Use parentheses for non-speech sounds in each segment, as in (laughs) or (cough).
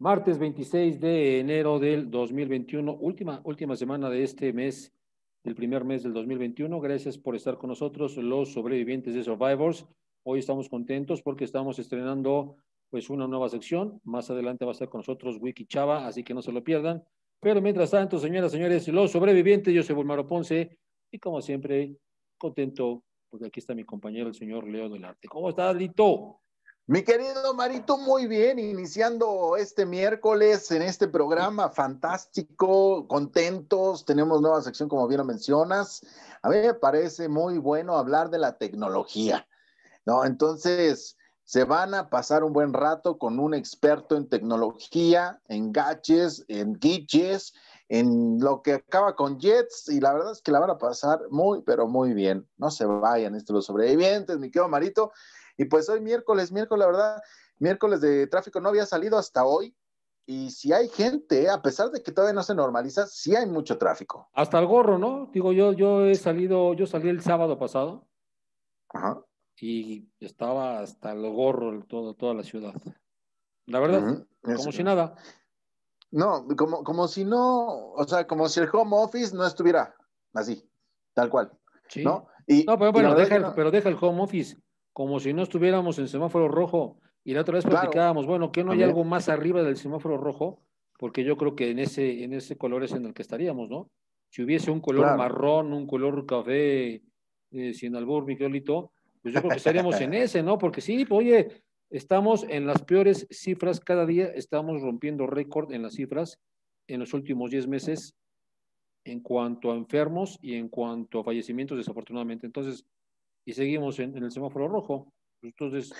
Martes 26 de enero del 2021, última, última semana de este mes, del primer mes del 2021. Gracias por estar con nosotros, los sobrevivientes de Survivors. Hoy estamos contentos porque estamos estrenando pues una nueva sección. Más adelante va a estar con nosotros Wiki Chava, así que no se lo pierdan. Pero mientras tanto, señoras, señores, los sobrevivientes, yo soy Bulmaro Ponce y como siempre, contento porque aquí está mi compañero, el señor Leo Delarte. ¿Cómo estás, Lito? Mi querido Marito, muy bien, iniciando este miércoles en este programa fantástico, contentos, tenemos nueva sección como bien lo mencionas. A mí me parece muy bueno hablar de la tecnología, ¿no? Entonces, se van a pasar un buen rato con un experto en tecnología, en gaches, en guiches, en lo que acaba con Jets y la verdad es que la van a pasar muy, pero muy bien. No se vayan, estos los sobrevivientes, mi querido Marito. Y pues hoy miércoles, miércoles, la verdad, miércoles de tráfico no había salido hasta hoy. Y si hay gente, a pesar de que todavía no se normaliza, sí hay mucho tráfico. Hasta el gorro, ¿no? Digo, yo, yo he salido, yo salí el sábado pasado. Ajá. Y estaba hasta el gorro toda la ciudad. La verdad, como si nada. No, como, como si no, o sea, como si el home office no estuviera así, tal cual. ¿no? Y, no, pero bueno, deja, pero deja el home office como si no estuviéramos en semáforo rojo. Y la otra vez platicábamos, bueno, que no hay algo más arriba del semáforo rojo, porque yo creo que en ese, en ese color es en el que estaríamos, ¿no? Si hubiese un color marrón, un color café, eh, sin albur, microlito, pues yo creo que estaríamos en (laughs) ese, ¿no? Porque sí, pues, oye, estamos en las peores cifras cada día, estamos rompiendo récord en las cifras en los últimos 10 meses en cuanto a enfermos y en cuanto a fallecimientos, desafortunadamente. Entonces, y seguimos en, el semáforo rojo. Pues, entonces,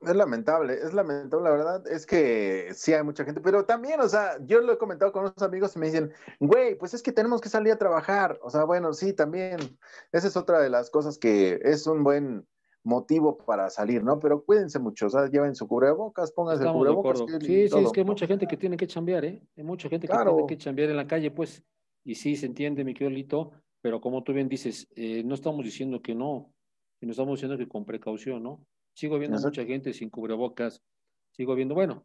es lamentable, es lamentable, la verdad. Es que sí hay mucha gente, pero también, o sea, yo lo he comentado con unos amigos y me dicen, güey, pues es que tenemos que salir a trabajar. O sea, bueno, sí, también. Esa es otra de las cosas que es un buen motivo para salir, ¿no? Pero cuídense mucho, o sea, lleven su cubrebocas, pónganse el cubrebocas. bocas. sí, sí, es que hay mucha gente que tiene que chambear, ¿eh? Hay mucha gente que tiene que chambear en la calle, pues. Y sí, se entiende, mi querido Lito. Pero como tú bien dices, eh, no estamos diciendo que no, no estamos diciendo que con precaución, ¿no? Sigo viendo mucha gente sin cubrebocas, sigo viendo, bueno,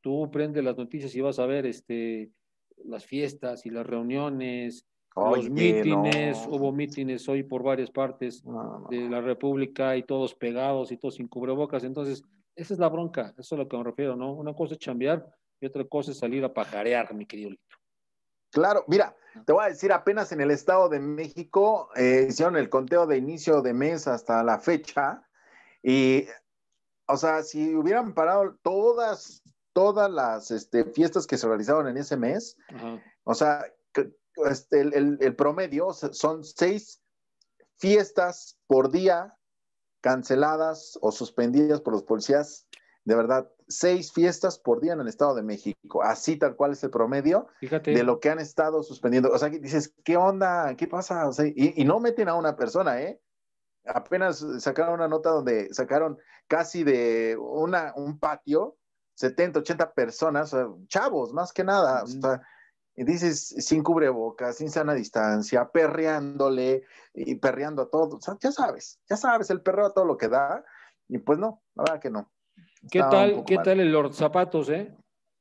tú prende las noticias y vas a ver este, las fiestas y las reuniones, los mítines, hubo mítines hoy por varias partes de la República y todos pegados y todos sin cubrebocas. Entonces, esa es la bronca, eso es a lo que me refiero, ¿no? Una cosa es chambear y otra cosa es salir a pajarear, mi querido Lito. Claro, mira, te voy a decir, apenas en el Estado de México eh, hicieron el conteo de inicio de mes hasta la fecha y, o sea, si hubieran parado todas, todas las este, fiestas que se realizaron en ese mes, o sea, este, el, promedio son seis fiestas por día canceladas o suspendidas por los policías de verdad, seis fiestas por día en el Estado de México, así tal cual es el promedio de lo que han estado suspendiendo. O sea, que dices, ¿qué onda? ¿Qué pasa? y, no meten a una persona, ¿eh? Apenas sacaron una nota donde sacaron casi de una, un patio 70, 80 personas, chavos, más que nada. y dices, sin cubrebocas, sin sana distancia, perreándole y perreando a todos. ya sabes, ya sabes, el perreo a todo lo que da. Y pues no, la verdad que no. ¿Qué tal, ¿qué tal el Lord Zapatos, eh?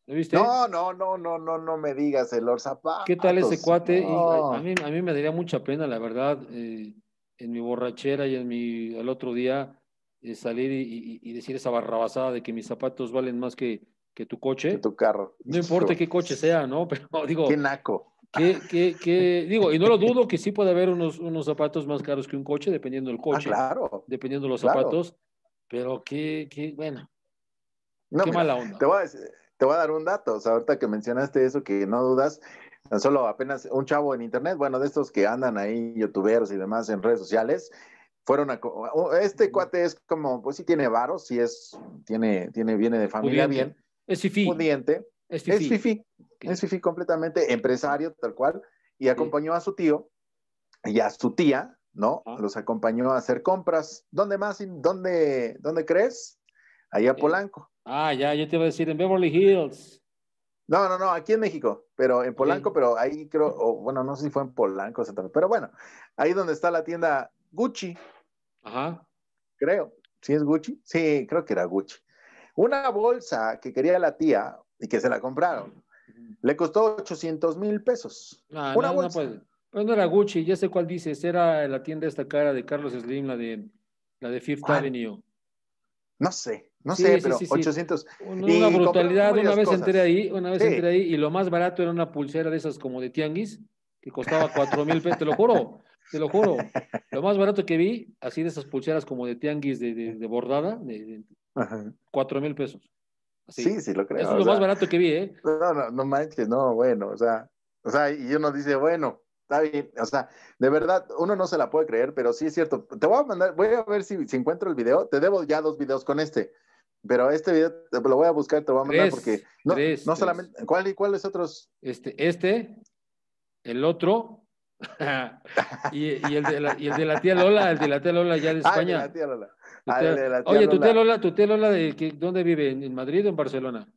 ¿Lo viste? No, no, no, no, no, no me digas el Lord Zapatos. ¿Qué tal ese cuate? a, mí, a mí me daría mucha pena, la verdad, eh, en mi borrachera y en mi, al otro día, eh, salir y, decir esa barrabasada de que mis zapatos valen más que, tu coche. Que tu carro. No importa qué coche (laughs) sea, ¿no? Pero (laughs) digo. Qué naco. ¿Qué, qué, digo, y no lo dudo que sí puede haber unos, unos zapatos más caros que un coche, dependiendo del ah, coche. Ah, claro. Dependiendo de los zapatos. Pero qué, qué, bueno, no, Qué mala onda. Te voy, a, dar un dato. ahorita que mencionaste eso, que no dudas, tan solo apenas un chavo en internet, bueno, de estos que andan ahí, youtuberos y demás en redes sociales, fueron a. Este cuate es como, pues sí tiene varos, sí es, tiene, tiene, viene de familia bien. Es fifi. Es fifi. Es fifi. completamente, empresario, tal cual. Y acompañó a su tío y a su tía, ¿no? Ah. Los acompañó a hacer compras. ¿Dónde más? ¿Dónde, dónde crees? Allá a Polanco. Ah, ya, yo te iba a decir en Beverly Hills. No, no, no, aquí en México, pero en Polanco, pero ahí creo, bueno, no sé si fue en Polanco, o pero bueno, ahí donde está la tienda Gucci. Ajá. Creo, ¿sí es Gucci? Sí, creo que era Gucci. Una bolsa que quería la tía y que se la compraron, le costó 800 mil pesos. Ah, Una bolsa. pues, pues era Gucci, ya sé cuál dices, era la tienda esta cara de Carlos Slim, la de, la de Fifth Avenue. No sé, no sé, pero 800. Una, brutalidad. Una vez entré ahí, una vez entré ahí y lo más barato era una pulsera de esas como de tianguis que costaba 4 (laughs) mil pesos, te lo juro, te lo juro. Lo más barato que vi, así de esas pulseras como de tianguis de, bordada, de, 4 mil pesos. Sí, sí, lo creo. es lo más barato que vi, ¿eh? No, no, no manches, no, bueno, o sea, o sea, y uno dice, bueno, está bien, o sea, de verdad, uno no se la puede creer, pero sí es cierto. Te voy a mandar, voy a ver si, si encuentro el video, te debo ya dos videos con este. Pero este video lo voy a buscar, te lo voy a mandar porque no, no solamente. ¿Cuál y cuáles otros? Este, este, el otro, (laughs) y, el de la, y el de la tía Lola, el de la tía Lola ya de ah, España. Ah, la tía Lola. Ah, oye, tu tía Lola, tu tía Lola de, qué ¿dónde vive? ¿En Madrid o en Barcelona?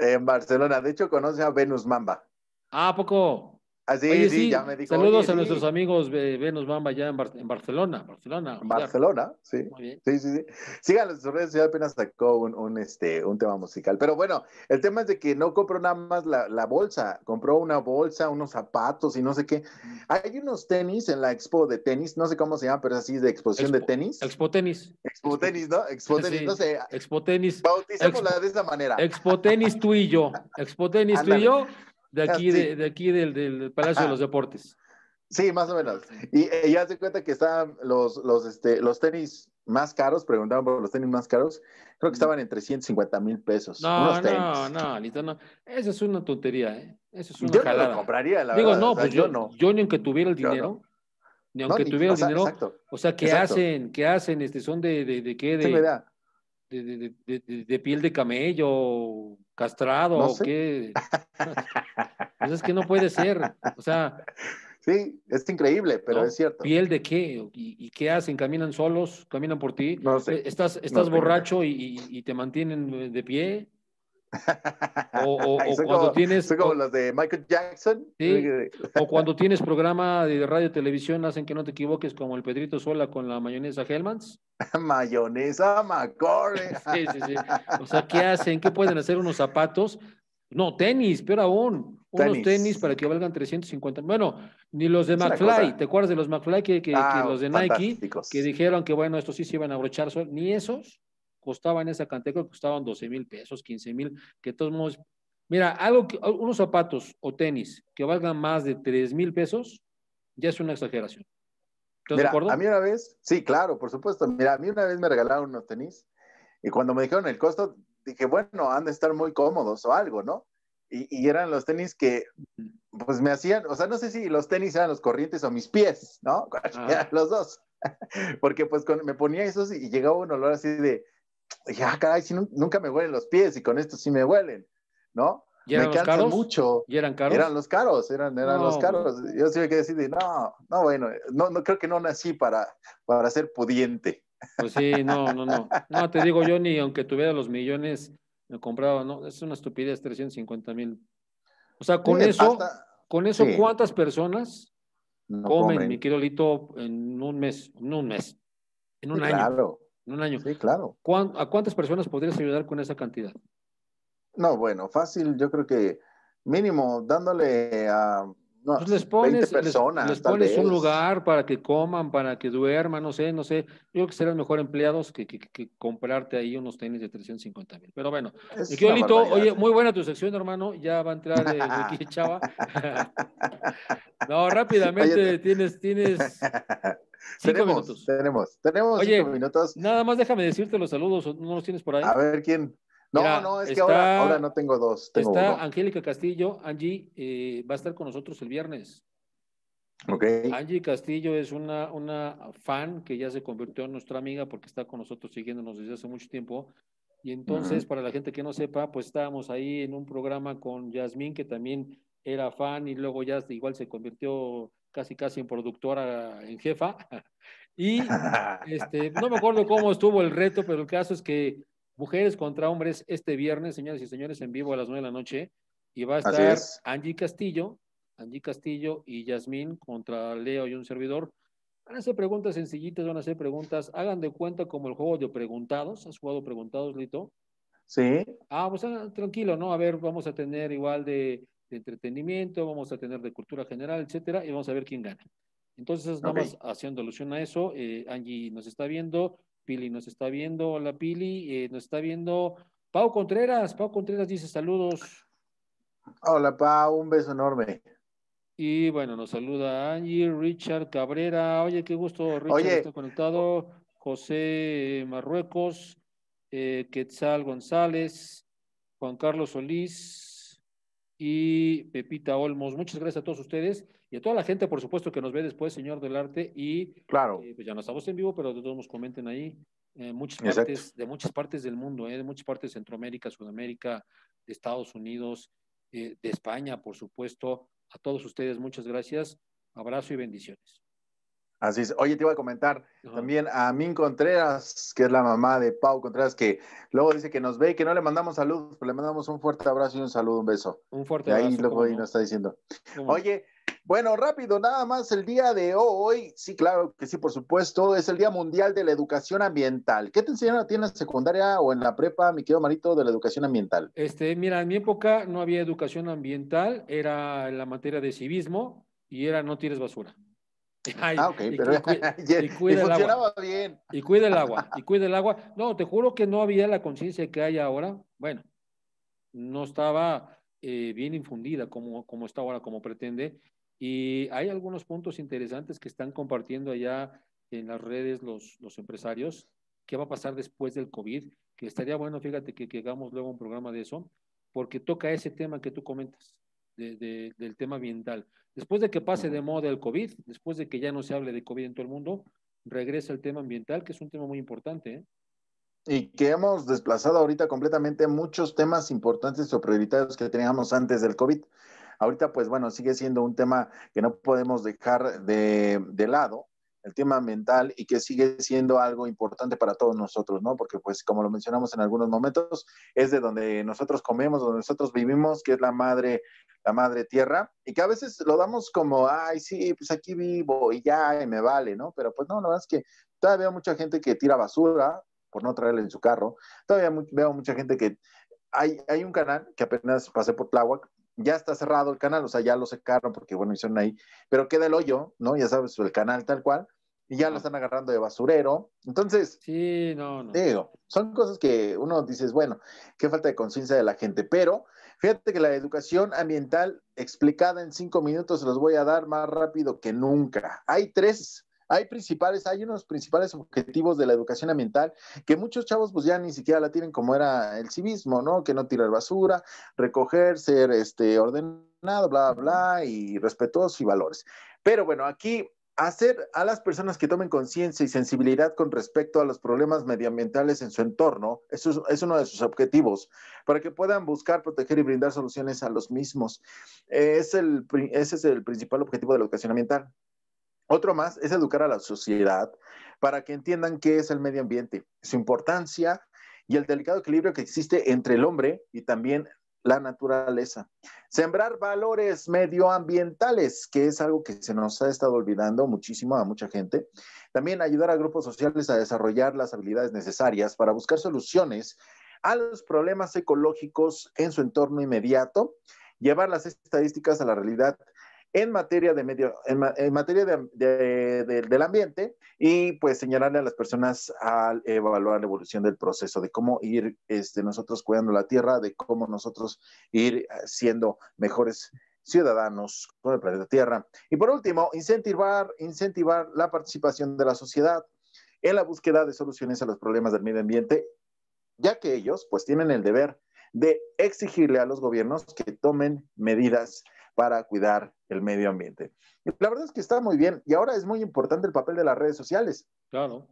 En Barcelona, de hecho conoce a Venus Mamba. Ah, ¿a poco? Así ah, Saludos a nuestros amigos Venus Bamba ya en, Barcelona. Barcelona, en Barcelona sí. sí. Sí, sí, Síganos sus redes sociales, apenas sacó un, este, un tema musical. Pero bueno, el tema es de que no compró nada más la, bolsa, compró una bolsa, unos zapatos y no sé qué. Hay unos tenis en la expo de tenis, no sé cómo se llama, pero es así de exposición de tenis. Expo tenis. Expo tenis, ¿no? Expo tenis, no sé. Expo tenis. Bauticémosla de esa manera. Expo tenis tú y yo. Expo tenis tú y yo de aquí, de, de, aquí del, del Palacio de los Deportes. Sí, más o menos. Y ya se cuenta que estaban los, los, este, los tenis más caros, preguntaban por los tenis más caros, creo que estaban en 350 mil pesos. No, no, no, no. Esa es una tontería, ¿eh? Eso es una yo jalada. no compraría, la Digo, no, pues yo, no. Yo ni aunque tuviera el dinero, ni aunque tuviera el dinero. Exacto, o sea, ¿qué hacen? ¿Qué hacen? Este, ¿Son de, de, de qué? De, de, de, piel de camello, castrado o qué. (laughs) Pues es que no puede ser. O sea. Sí, es increíble, pero es cierto. ¿Piel de qué? ¿Y, qué hacen? ¿Caminan solos? ¿Caminan por ti? No sé. Eh, ¿Estás, estás borracho y, y, te mantienen eh, de pie? O, (laughs) cuando tienes. los de Michael Jackson. o (laughs) cuando tienes programa de radio televisión, hacen que no te equivoques, como el Pedrito Sola con la mayonesa Hellmans. (laughs) mayonesa Macore. O sea, ¿qué hacen? ¿Qué pueden hacer unos zapatos? No, tenis, pero aún. Unos tenis para que valgan 350. Bueno, ni los de McFly. ¿Te acuerdas de los McFly que, ah, los de Nike? Que dijeron que, bueno, estos sí se iban a abrochar. Ni esos costaba en esa cantidad, que costaban 12 mil pesos, 15 mil, que todos modos, mira, algo que, unos zapatos o tenis que valgan más de 3 mil pesos, ya es una exageración. de acuerdo? A mí una vez, sí, claro, por supuesto. Mira, a mí una vez me regalaron unos tenis y cuando me dijeron el costo, dije, bueno, han de estar muy cómodos o algo, ¿no? Y, eran los tenis que, pues me hacían, o sea, no sé si los tenis eran los corrientes o mis pies, ¿no? (laughs) los dos. (laughs) Porque pues me ponía esos y llegaba un olor así de, ya ah, caray, nunca me huelen los pies y con esto sí me huelen, ¿no? ¿Y eran me cansan caros? mucho. ¿Y eran caros? Eran los caros, eran, eran los caros. Yo sí que decir, no, no, bueno, no, no creo que no nací para, para ser pudiente. Pues sí, no, no, no. No, te digo yo, ni aunque tuviera los millones, me compraba, no, es una estupidez, 350 mil. O sea, con eso, con eso, ¿cuántas personas comen, mi quirolito en un mes, en un mes, en un claro. año? un año. Sí, claro. ¿A cuántas personas podrías ayudar con esa cantidad? No, bueno, fácil, yo creo que mínimo dándole a pones, 20 personas, les, pones un lugar para que coman, para que duerman, no sé, no sé. Yo creo que serán mejor empleados que, comprarte ahí unos tenis de 350 mil. Pero bueno, bonito. oye, muy buena tu sección, hermano. Ya va a entrar aquí eh, Chava. (laughs) (laughs) no, rápidamente, tienes, tienes (laughs) tenemos, minutos. tenemos, tenemos Oye, minutos. Nada más déjame decirte los saludos, ¿no los tienes por ahí? A ver quién. No, no, es que ahora, ahora, no tengo dos. Tengo está Angélica Castillo, Angie eh, va a estar con nosotros el viernes. Okay. Angie Castillo es una, una fan que ya se convirtió en nuestra amiga porque está con nosotros siguiéndonos desde hace mucho tiempo. Y entonces, para la gente que no sepa, pues estábamos ahí en un programa con Yasmín, que también era fan y luego ya igual se convirtió casi casi en productora en jefa. (laughs) Y (laughs) este, no me acuerdo cómo estuvo el reto, pero el caso es que mujeres contra hombres este viernes, señoras y señores, en vivo a las nueve de la noche. Y va a estar Angie Castillo, Angie Castillo y Yasmín contra Leo y un servidor. Van a hacer preguntas sencillitas, van a hacer preguntas. Hagan de cuenta como el juego de preguntados. ¿Has jugado preguntados, Lito? Sí. Ah, pues ah, tranquilo, ¿no? A ver, vamos a tener igual de de entretenimiento, vamos a tener de cultura general, etcétera, y vamos a ver quién gana. Entonces, nada más haciendo alusión a eso, eh, Angie nos está viendo, Pili nos está viendo, hola Pili, eh, nos está viendo Pau Contreras, Pau Contreras dice saludos. Hola Pau, un beso enorme. Y bueno, nos saluda Angie, Richard Cabrera, oye, qué gusto, Richard, está conectado, José Marruecos, eh, Quetzal González, Juan Carlos Solís, y Pepita Olmos. Muchas gracias a todos ustedes y a toda la gente, por supuesto, que nos ve después, señor del arte. Y claro. Eh, pues ya no estamos en vivo, pero todos nos comenten ahí. Eh, muchas partes, de muchas partes del mundo, eh, de muchas partes de Centroamérica, Sudamérica, de Estados Unidos, de España, por supuesto. A todos ustedes, muchas gracias. Abrazo y bendiciones. Así es. Oye, te iba a comentar también a Min Contreras, que es la mamá de Pau Contreras, que luego dice que nos ve y que no le mandamos saludos, pero le mandamos un fuerte abrazo y un saludo, un beso. Un fuerte abrazo. Ahí luego ahí nos está diciendo. Oye, bueno, rápido, nada más el día de hoy, sí, claro que sí, por supuesto, es el Día Mundial de la Educación Ambiental. ¿Qué te enseñaron a ti en la secundaria o en la prepa, mi querido Marito, de la educación ambiental? Este, mira, en mi época no había educación ambiental, era la materia de civismo y era no tires basura ok, y, cuida, el agua, (laughs) y el agua. No, te juro que no había la conciencia que hay ahora. Bueno, no estaba eh, bien infundida como, como está ahora, como pretende. Y hay algunos puntos interesantes que están compartiendo allá en las redes los, los empresarios. ¿Qué va a pasar después del COVID? Que estaría bueno, fíjate, que, que hagamos luego un programa de eso, porque toca ese tema que tú comentas del tema ambiental. Después de que pase de moda el COVID, después de que ya no se hable de COVID en todo el mundo, regresa el tema ambiental, que es un tema muy importante. ¿eh? Y que hemos desplazado ahorita completamente muchos temas importantes o prioritarios que teníamos antes del COVID. Ahorita, pues bueno, sigue siendo un tema que no podemos dejar de, de lado, el tema ambiental y que sigue siendo algo importante para todos nosotros, ¿no? Porque pues como lo mencionamos en algunos momentos, es de donde nosotros comemos, donde nosotros vivimos, que es la madre, la madre tierra, y que a veces lo damos como, ay, sí, pues aquí vivo y ya, y me vale, ¿no? Pero pues no, no es que todavía veo mucha gente que tira basura por no traerla en su carro, todavía veo mucha gente que hay, hay, un canal que apenas pasé por Tláhuac, ya está cerrado el canal, o sea, ya lo secaron porque, bueno, hicieron ahí, pero queda el hoyo, ¿no? Ya sabes, el canal tal cual, y ya lo están agarrando de basurero. Entonces, sí, no, no. digo, son cosas que uno dices, bueno, qué falta de conciencia de la gente, pero fíjate que la educación ambiental explicada en cinco minutos los voy a dar más rápido que nunca. Hay tres hay principales, hay unos principales objetivos de la educación ambiental que muchos chavos pues ya ni siquiera la tienen como era el civismo, ¿no? Que no tirar basura, recoger, ser este, ordenado, bla, bla, y respetuosos y valores. Pero bueno, aquí hacer a las personas que tomen conciencia y sensibilidad con respecto a los problemas medioambientales en su entorno, eso es, uno de sus objetivos, para que puedan buscar, proteger y brindar soluciones a los mismos. Eh, es el, ese es el principal objetivo de la educación ambiental, otro más es educar a la sociedad para que entiendan qué es el medio ambiente, su importancia y el delicado equilibrio que existe entre el hombre y también la naturaleza. Sembrar valores medioambientales, que es algo que se nos ha estado olvidando muchísimo a mucha gente. También ayudar a grupos sociales a desarrollar las habilidades necesarias para buscar soluciones a los problemas ecológicos en su entorno inmediato. Llevar las estadísticas a la realidad en materia de medio, en, materia del ambiente y pues señalarle a las personas al evaluar la evolución del proceso, de cómo ir este, nosotros cuidando la tierra, de cómo nosotros ir eh, siendo mejores ciudadanos con el planeta Tierra. Y por último, incentivar, incentivar la participación de la sociedad en la búsqueda de soluciones a los problemas del medio ambiente, ya que ellos pues tienen el deber de exigirle a los gobiernos que tomen medidas para cuidar el medio ambiente. la verdad es que está muy bien. Y ahora es muy importante el papel de las redes sociales. Claro.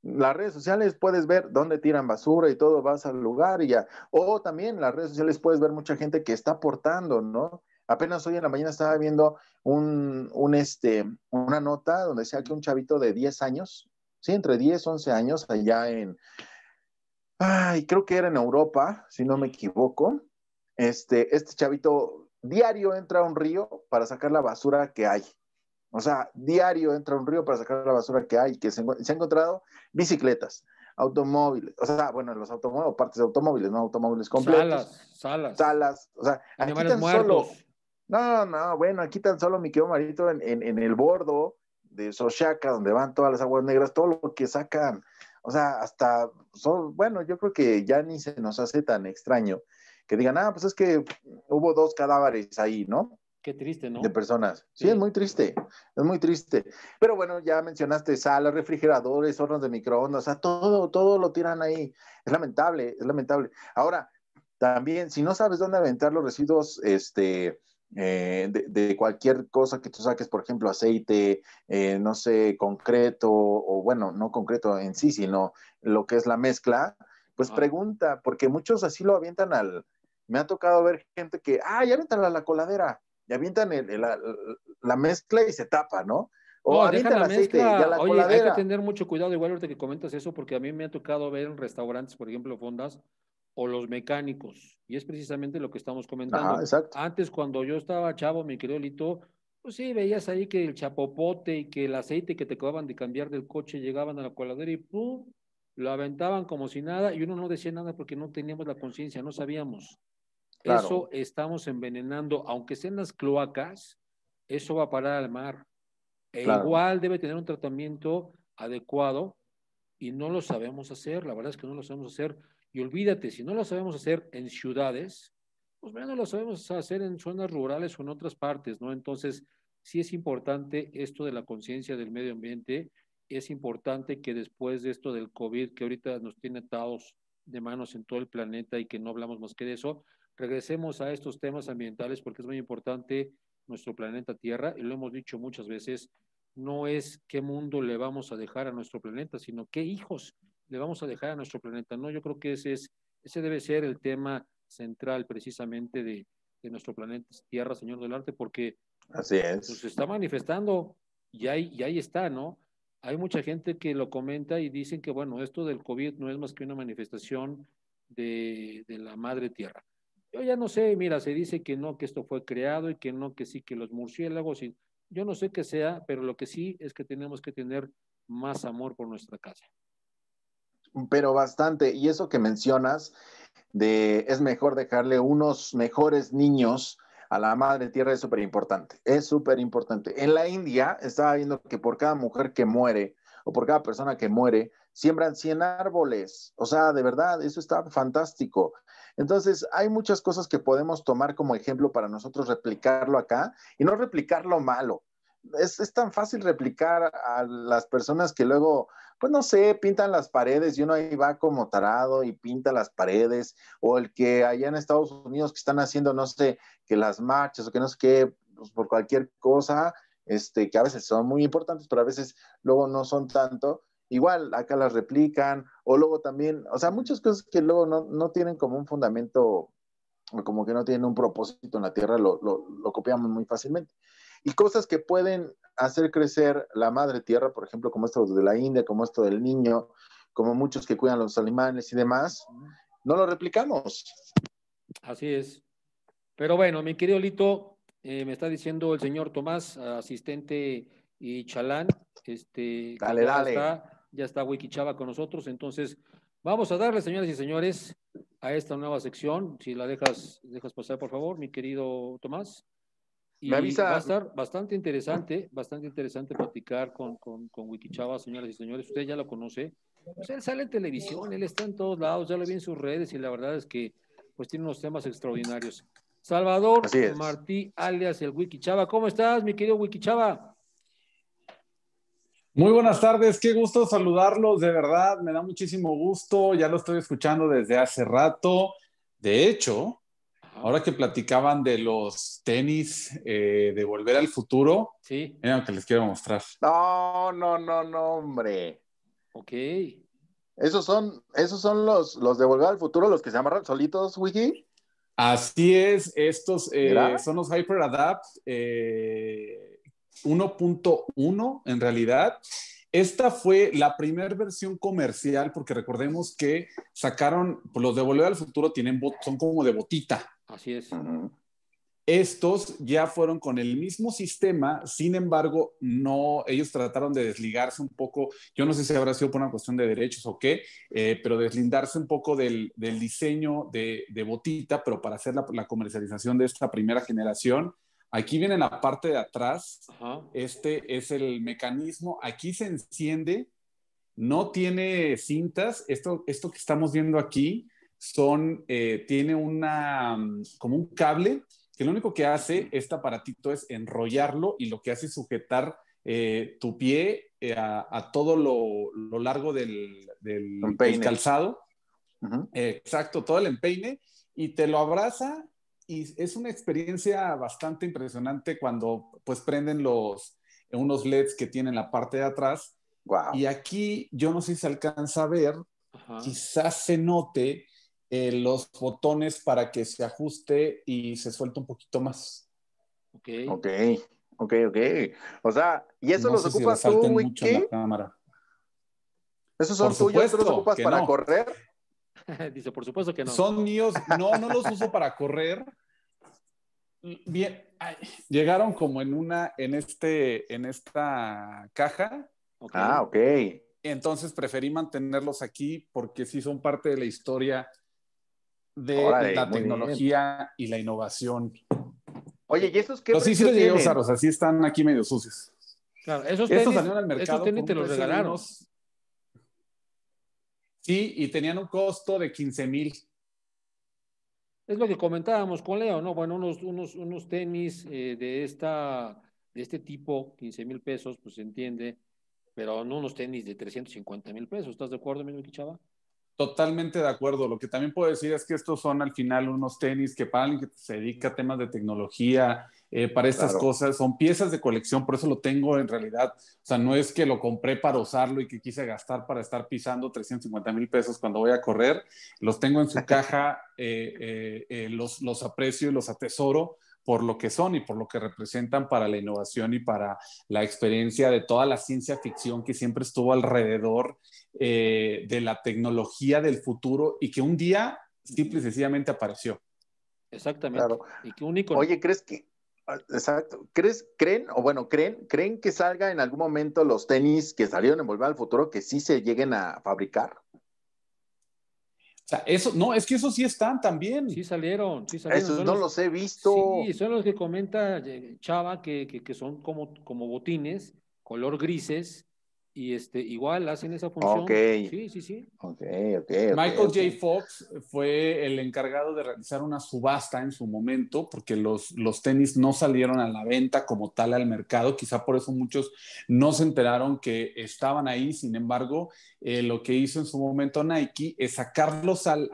Las redes sociales puedes ver dónde tiran basura y todo, vas al lugar y ya. O también las redes sociales puedes ver mucha gente que está aportando, ¿no? Apenas hoy en la mañana estaba viendo un, este, una nota donde decía que un chavito de 10 años, sí, entre 10, 11 años, allá en, ay, creo que era en Europa, si no me equivoco, este, este chavito diario entra un río para sacar la basura que hay. O sea, diario entra un río para sacar la basura que hay, que se, ha encontrado bicicletas, automóviles, o sea, bueno, los automóviles, partes de automóviles, no automóviles completos. Salas, salas. Salas, o sea, aquí tan muertos. solo. No, no, bueno, aquí tan solo mi querido Marito en, el bordo de Sochaca, donde van todas las aguas negras, todo lo que sacan, o sea, hasta, bueno, yo creo que ya ni se nos hace tan extraño que digan, ah, pues es que hubo dos cadáveres ahí, ¿no? Qué triste, ¿no? De personas. Sí, es muy triste, es muy triste. Pero bueno, ya mencionaste salas, refrigeradores, hornos de microondas, o sea, todo, todo lo tiran ahí. Es lamentable, es lamentable. Ahora, también, si no sabes dónde aventar los residuos, este, eh, de, cualquier cosa que tú saques, por ejemplo, aceite, eh, no sé, concreto, o bueno, no concreto en sí, sino lo que es la mezcla, pues ah. pregunta, porque muchos así lo avientan al, me ha tocado ver gente que, ah, ya avientan la, la coladera, ya avientan la, mezcla y se tapa, ¿no? O no, mezcla. la Oye, hay que tener mucho cuidado, igual ahorita que comentas eso, porque a mí me ha tocado ver en restaurantes, por ejemplo, fondas, o los mecánicos, y es precisamente lo que estamos comentando. Antes, cuando yo estaba chavo, mi querido pues sí, veías ahí que el chapopote y que el aceite que te acababan de cambiar del coche llegaban a la coladera y ¡pum! lo aventaban como si nada, y uno no decía nada porque no teníamos la conciencia, no sabíamos. Eso estamos envenenando, aunque sean las cloacas, eso va a parar al mar. E Igual debe tener un tratamiento adecuado y no lo sabemos hacer, la verdad es que no lo sabemos hacer. Y olvídate, si no lo sabemos hacer en ciudades, pues no lo sabemos hacer en zonas rurales o en otras partes, ¿no? Entonces, sí es importante esto de la conciencia del medio ambiente, es importante que después de esto del COVID, que ahorita nos tiene atados de manos en todo el planeta y que no hablamos más que de eso, regresemos a estos temas ambientales porque es muy importante nuestro planeta Tierra, y lo hemos dicho muchas veces, no es qué mundo le vamos a dejar a nuestro planeta, sino qué hijos le vamos a dejar a nuestro planeta. No, yo creo que ese es, ese debe ser el tema central precisamente de, nuestro planeta Tierra, señor del arte, porque se está manifestando y ahí, y ahí está, ¿no? Hay mucha gente que lo comenta y dicen que, bueno, esto del COVID no es más que una manifestación de la madre tierra. Yo ya no sé, mira, se dice que no, que esto fue creado y que no, que sí, que los murciélagos, yo no sé qué sea, pero lo que sí es que tenemos que tener más amor por nuestra casa. Pero bastante, y eso que mencionas de es mejor dejarle unos mejores niños a la madre tierra es súper importante, es súper importante. En la India estaba viendo que por cada mujer que muere o por cada persona que muere, siembran 100 árboles. O sea, de verdad, eso está fantástico. Entonces, hay muchas cosas que podemos tomar como ejemplo para nosotros replicarlo acá y no replicarlo malo. Es, es, tan fácil replicar a las personas que luego, pues no sé, pintan las paredes y uno ahí va como tarado y pinta las paredes, o el que allá en Estados Unidos que están haciendo, no sé, que las marchas o que no sé qué, pues, por cualquier cosa, este, que a veces son muy importantes, pero a veces luego no son tanto, igual acá las replican, o luego también, o sea, muchas cosas que luego no, tienen como un fundamento, como que no tienen un propósito en la Tierra, lo, lo, copiamos muy fácilmente. Y cosas que pueden hacer crecer la madre tierra, por ejemplo, como esto de la India, como esto del niño, como muchos que cuidan los alemanes y demás, no lo replicamos. Así es. Pero bueno, mi querido Lito, eh, me está diciendo el señor Tomás, asistente y chalán, este, dale, dale ya está Wikichava con nosotros. Entonces, vamos a darle, señoras y señores, a esta nueva sección. Si la dejas, dejas pasar, por favor, mi querido Tomás. Y Me avisa. Va a estar bastante interesante, bastante interesante platicar con, con, con Wikichava, señoras y señores. Usted ya lo conoce. Pues él sale en televisión, él está en todos lados, ya lo vi en sus redes y la verdad es que pues tiene unos temas extraordinarios. Salvador Martí, alias el Wikichava. ¿Cómo estás, mi querido Wikichava? Muy buenas tardes, qué gusto saludarlos, de verdad, me da muchísimo gusto, ya lo estoy escuchando desde hace rato. De hecho, ahora que platicaban de los tenis eh, de Volver al Futuro, sí. lo que les quiero mostrar. No, no, no, no, hombre. Ok. Esos son, esos son los, los de Volver al Futuro, los que se amarran solitos, Wiki. Así es, estos eh, son los Hyper Adapt. Eh, 1.1 en realidad. Esta fue la primera versión comercial, porque recordemos que sacaron, pues, los de Volver al Futuro tienen, son como de botita. Así es. Estos ya fueron con el mismo sistema, sin embargo, no, ellos trataron de desligarse un poco, yo no sé si habrá sido por una cuestión de derechos o qué, eh, pero deslindarse un poco del, del diseño de, botita, pero para hacer la comercialización de esta primera generación, Aquí viene la parte de atrás. Este es el mecanismo. Aquí se enciende. No tiene cintas. Esto, esto que estamos viendo aquí son, eh, tiene una, mm, como un cable que lo único que hace este aparatito es enrollarlo y lo que hace es sujetar eh, tu pie eh, a, todo lo, largo del, calzado. exacto, todo el empeine y te lo abraza y es una experiencia bastante impresionante cuando pues prenden los, unos LEDs que tienen la parte de atrás. Y aquí yo no sé si se alcanza a ver, quizás se note eh, los botones para que se ajuste y se suelte un poquito más. Ok. Ok, ok, ok. O sea, y eso los ocupas tú, mucho son tuyos? los ocupas para correr? (laughs) Dice, por supuesto que no. Son míos, no, no los uso para correr. Bien, llegaron como en una, en este, en esta caja. Ah, ok. Entonces preferí mantenerlos aquí porque sí son parte de la historia de la tecnología y la innovación. Oye, ¿y esos qué? Los sí, sí los llegué a usar, están aquí medio sucios. Claro, esos, salieron al mercado. te los regalaron. Sí, y tenían un costo de 15 mil. Es lo que comentábamos con Leo, ¿no? Bueno, unos, tenis eh, de, esta, de este tipo, 15 mil pesos, pues se entiende, pero no unos tenis de 350 mil pesos, ¿estás de acuerdo, mi chava? Totalmente de acuerdo. Lo que también puedo decir es que estos son al final unos tenis que para que se dedica a temas de tecnología, eh, para estas cosas, son piezas de colección, por eso lo tengo en realidad. O sea, no es que lo compré para usarlo y que quise gastar para estar pisando 350 mil pesos cuando voy a correr. Los tengo en su (laughs) caja, eh, eh, los, los aprecio y los atesoro por lo que son y por lo que representan para la innovación y para la experiencia de toda la ciencia ficción que siempre estuvo alrededor eh, de la tecnología del futuro y que un día simple y sencillamente apareció. Exactamente. Y que único. Oye, ¿crees que ah, Exacto. ¿Crees, creen, o bueno, creen, creen que salga en algún momento los tenis que salieron en Volver al Futuro que sí se lleguen a fabricar? sea, eso, no, es que esos sí están también. Sí salieron, sí salieron. Esos no los, he visto. Sí, son los que comenta eh, Chava que, que son como, como botines, color grises, y este, igual hacen esa función. Sí, sí, sí. Michael J. Fox fue el encargado de realizar una subasta en su momento, porque los, los tenis no salieron a la venta como tal al mercado. Quizá por eso muchos no se enteraron que estaban ahí. Sin embargo, eh, lo que hizo en su momento Nike es sacarlos al,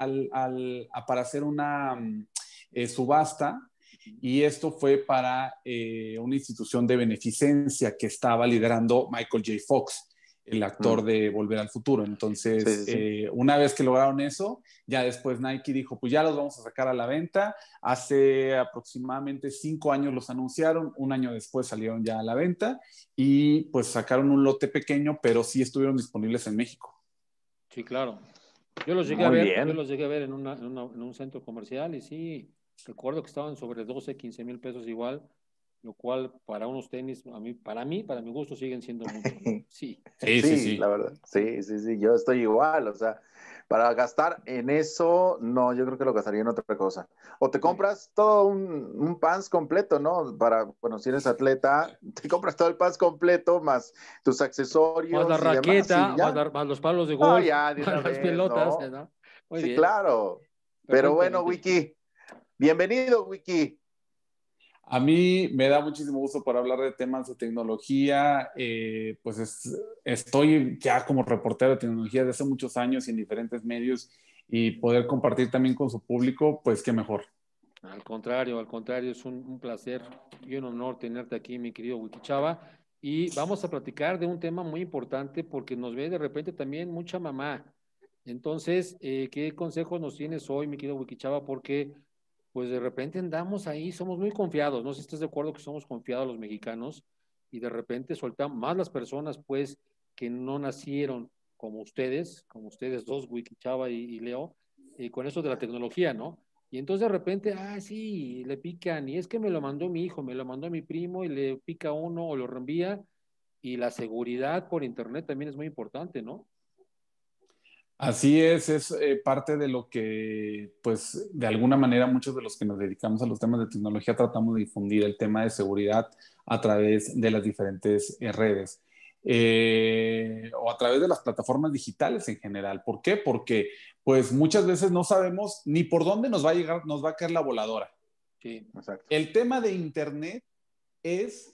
para hacer una mm, eh, subasta y esto fue para eh, una institución de beneficencia que estaba liderando Michael J. Fox el actor de Volver al Futuro. Entonces, eh, una vez que lograron eso, ya después Nike dijo, pues ya los vamos a sacar a la venta. Hace aproximadamente cinco años los anunciaron, un año después salieron ya a la venta y pues sacaron un lote pequeño, pero sí estuvieron disponibles en México. Sí, claro. Yo los llegué, a ver, en, en, un centro comercial y sí, recuerdo que estaban sobre 12, 15 mil pesos igual, lo cual para unos tenis, a mí, para mí, para mi gusto, siguen siendo mucho. (laughs) Sí. Sí, sí, la verdad. Sí, sí, sí, yo estoy igual, o sea, para gastar en eso, no, yo creo que lo gastaría en otra cosa. O te compras todo un, un pants completo, ¿no? Para, bueno, si eres atleta, (laughs) te compras todo el pants completo, más tus accesorios. Más la raqueta, más, los palos de golf, (laughs) más las pelotas, ¿no? sí, claro. Pero bueno, Wiki, bienvenido, Wiki. A mí me da muchísimo gusto para hablar de temas de tecnología, eh, pues estoy ya como reportero de tecnología desde hace muchos años y en diferentes medios y poder compartir también con su público, pues qué mejor. Al contrario, al contrario, es un, placer y un honor tenerte aquí, mi querido Wikichava. Y vamos a platicar de un tema muy importante porque nos ve de repente también mucha mamá. Entonces, eh, ¿qué consejos nos tienes hoy, mi querido Wikichava? Porque pues de repente andamos ahí, somos muy confiados, no sé si estás de acuerdo que somos confiados los mexicanos y de repente soltamos más las personas pues que no nacieron como ustedes, como ustedes dos, Wiki Chava y, Leo, y eh, con eso de la tecnología, ¿no? Y entonces de repente, ah, sí, le pican, y es que me lo mandó mi hijo, me lo mandó mi primo, y le pica uno o lo reenvía, y la seguridad por Internet también es muy importante, ¿no? Así es, es eh, parte de lo que, pues, de alguna manera muchos de los que nos dedicamos a los temas de tecnología tratamos de difundir el tema de seguridad a través de las diferentes eh, redes eh, o a través de las plataformas digitales en general. ¿Por qué? Porque, pues, muchas veces no sabemos ni por dónde nos va a llegar, nos va a caer la voladora. Sí, exacto. El tema de Internet es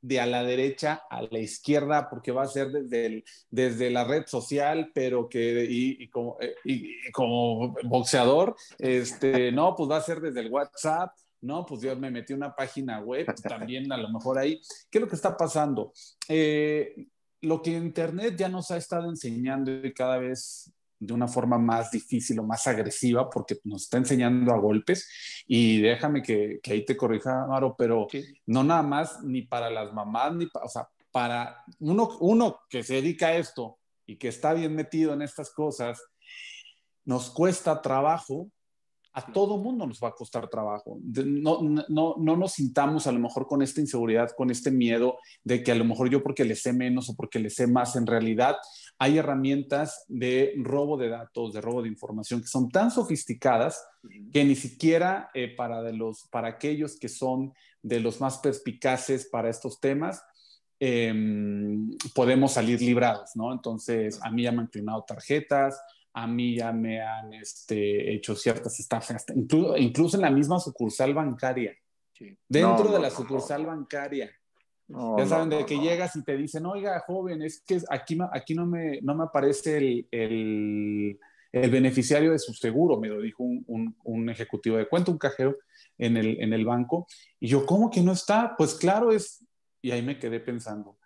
de a la derecha a la izquierda, porque va a ser desde, desde la red social, pero que y, como, eh, y, como boxeador, este, no, pues va a ser desde el WhatsApp, no, pues yo me metí una página web, pues también a lo mejor ahí. ¿Qué es lo que está pasando? Eh, lo que Internet ya nos ha estado enseñando y cada vez de una forma más difícil o más agresiva porque nos está enseñando a golpes y déjame que, que ahí te corrija, Amaro... pero no nada más ni para las mamás, ni para, o sea, para uno, uno que se dedica a esto y que está bien metido en estas cosas, nos cuesta trabajo a todo mundo nos va a costar trabajo. No, nos sintamos a lo mejor con esta inseguridad, con este miedo de que a lo mejor yo porque le sé menos o porque le sé más, en realidad hay herramientas de robo de datos, de robo de información que son tan sofisticadas que ni siquiera eh, para, de los, para aquellos que son de los más perspicaces para estos temas, em, podemos salir librados, ¿no? Entonces, a mí ya me han clonado tarjetas, a mí ya me han este, hecho ciertas estafas, incluso, en la misma sucursal bancaria. Dentro de la sucursal bancaria. ya saben, de que llegas y te dicen, oiga, joven, es que aquí, aquí no, me, no me aparece el, beneficiario de su seguro, me lo dijo un, ejecutivo de cuenta, un cajero en el, en el banco. Y yo, ¿cómo que no está? Pues claro, es... Y ahí me quedé pensando,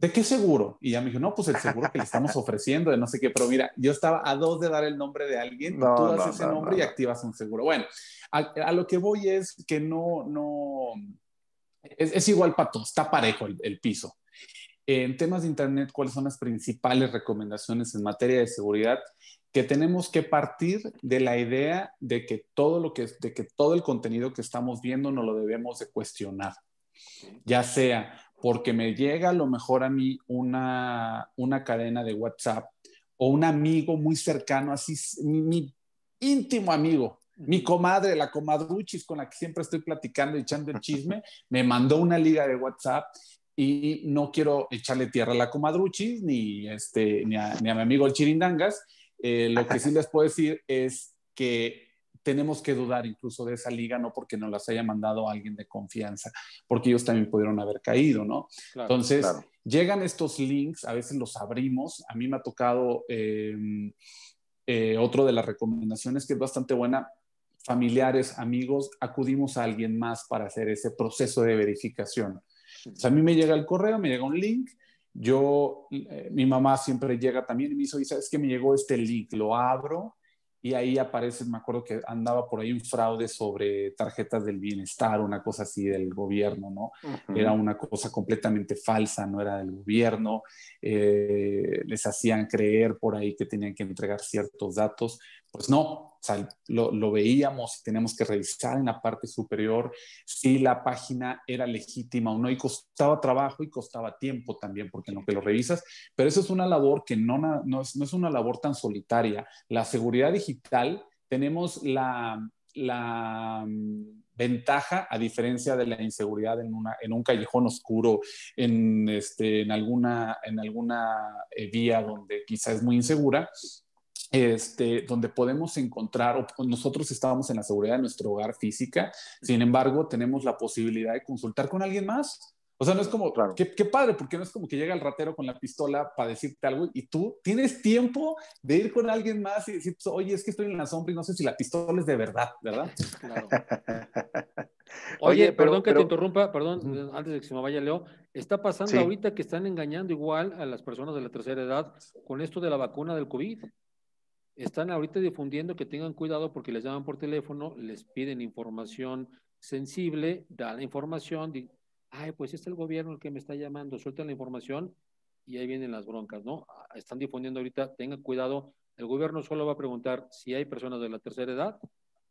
¿de qué seguro? Y ya me dijo, no, pues el seguro que le estamos (laughs) ofreciendo, de no sé qué, pero mira, yo estaba a dos de dar el nombre de alguien, tú das ese nombre y activas un seguro. Bueno, a, lo que voy es que no, no, es, igual para todos, está parejo el, piso. En temas de Internet, ¿cuáles son las principales recomendaciones en materia de seguridad? que tenemos que partir de la idea de que todo lo que de que todo el contenido que estamos viendo no lo debemos de cuestionar. Ya sea porque me llega a lo mejor a mí una, una cadena de WhatsApp o un amigo muy cercano, así mi, íntimo amigo, mi comadre, la comadruchis con la que siempre estoy platicando y echando el chisme, (laughs) me mandó una liga de WhatsApp y no quiero echarle tierra a la comadruchis ni, este, a, mi amigo el chirindangas. Eh, lo que sí les puedo decir es que tenemos que dudar incluso de esa liga, no porque nos las haya mandado alguien de confianza, porque ellos también pudieron haber caído, ¿no? Entonces, llegan estos links, a veces los abrimos, a mí me ha tocado em, eh, otro de las recomendaciones que es bastante buena, familiares, amigos, acudimos a alguien más para hacer ese proceso de verificación. sea, a mí me llega el correo, me llega un link, yo, eh, mi mamá siempre llega también y me dice, ¿sabes que me llegó este link? Lo abro y ahí aparece, me acuerdo que andaba por ahí un fraude sobre tarjetas del bienestar, una cosa así del gobierno, ¿no? Era una cosa completamente falsa, no era del gobierno, eh, les hacían creer por ahí que tenían que entregar ciertos datos, pues no, o sea, lo, veíamos y tenemos que revisar en la parte superior si la página era legítima o no, y costaba trabajo y costaba tiempo también, porque no lo que lo revisas, pero eso es una labor que no, no, es, una labor tan solitaria. La seguridad digital, tenemos la, la mm, ventaja a diferencia de la inseguridad en, una, en un callejón oscuro, en, este, en alguna, en alguna eh, vía donde quizá es muy insegura, este, donde podemos encontrar, nosotros estábamos en la seguridad de nuestro hogar física, sin embargo, tenemos la posibilidad de consultar con alguien más. O sea, no es como, qué, padre, porque no es como que llega el ratero con la pistola para decirte algo y tú tienes tiempo de ir con alguien más y decir, oye, es que estoy en la sombra y no sé si la pistola es de verdad, ¿verdad? (laughs) Oye, perdón que te interrumpa, perdón, eh, antes de que se me vaya Leo, está pasando ahorita que están engañando igual a las personas de la tercera edad con esto de la vacuna del COVID están ahorita difundiendo que tengan cuidado porque les llaman por teléfono, les piden información sensible, dan la información, di, ay, pues es el gobierno el que me está llamando, suelta la información y ahí vienen las broncas, ¿no? Ah, están difundiendo ahorita, tengan cuidado, el gobierno solo va a preguntar si hay personas de la tercera edad,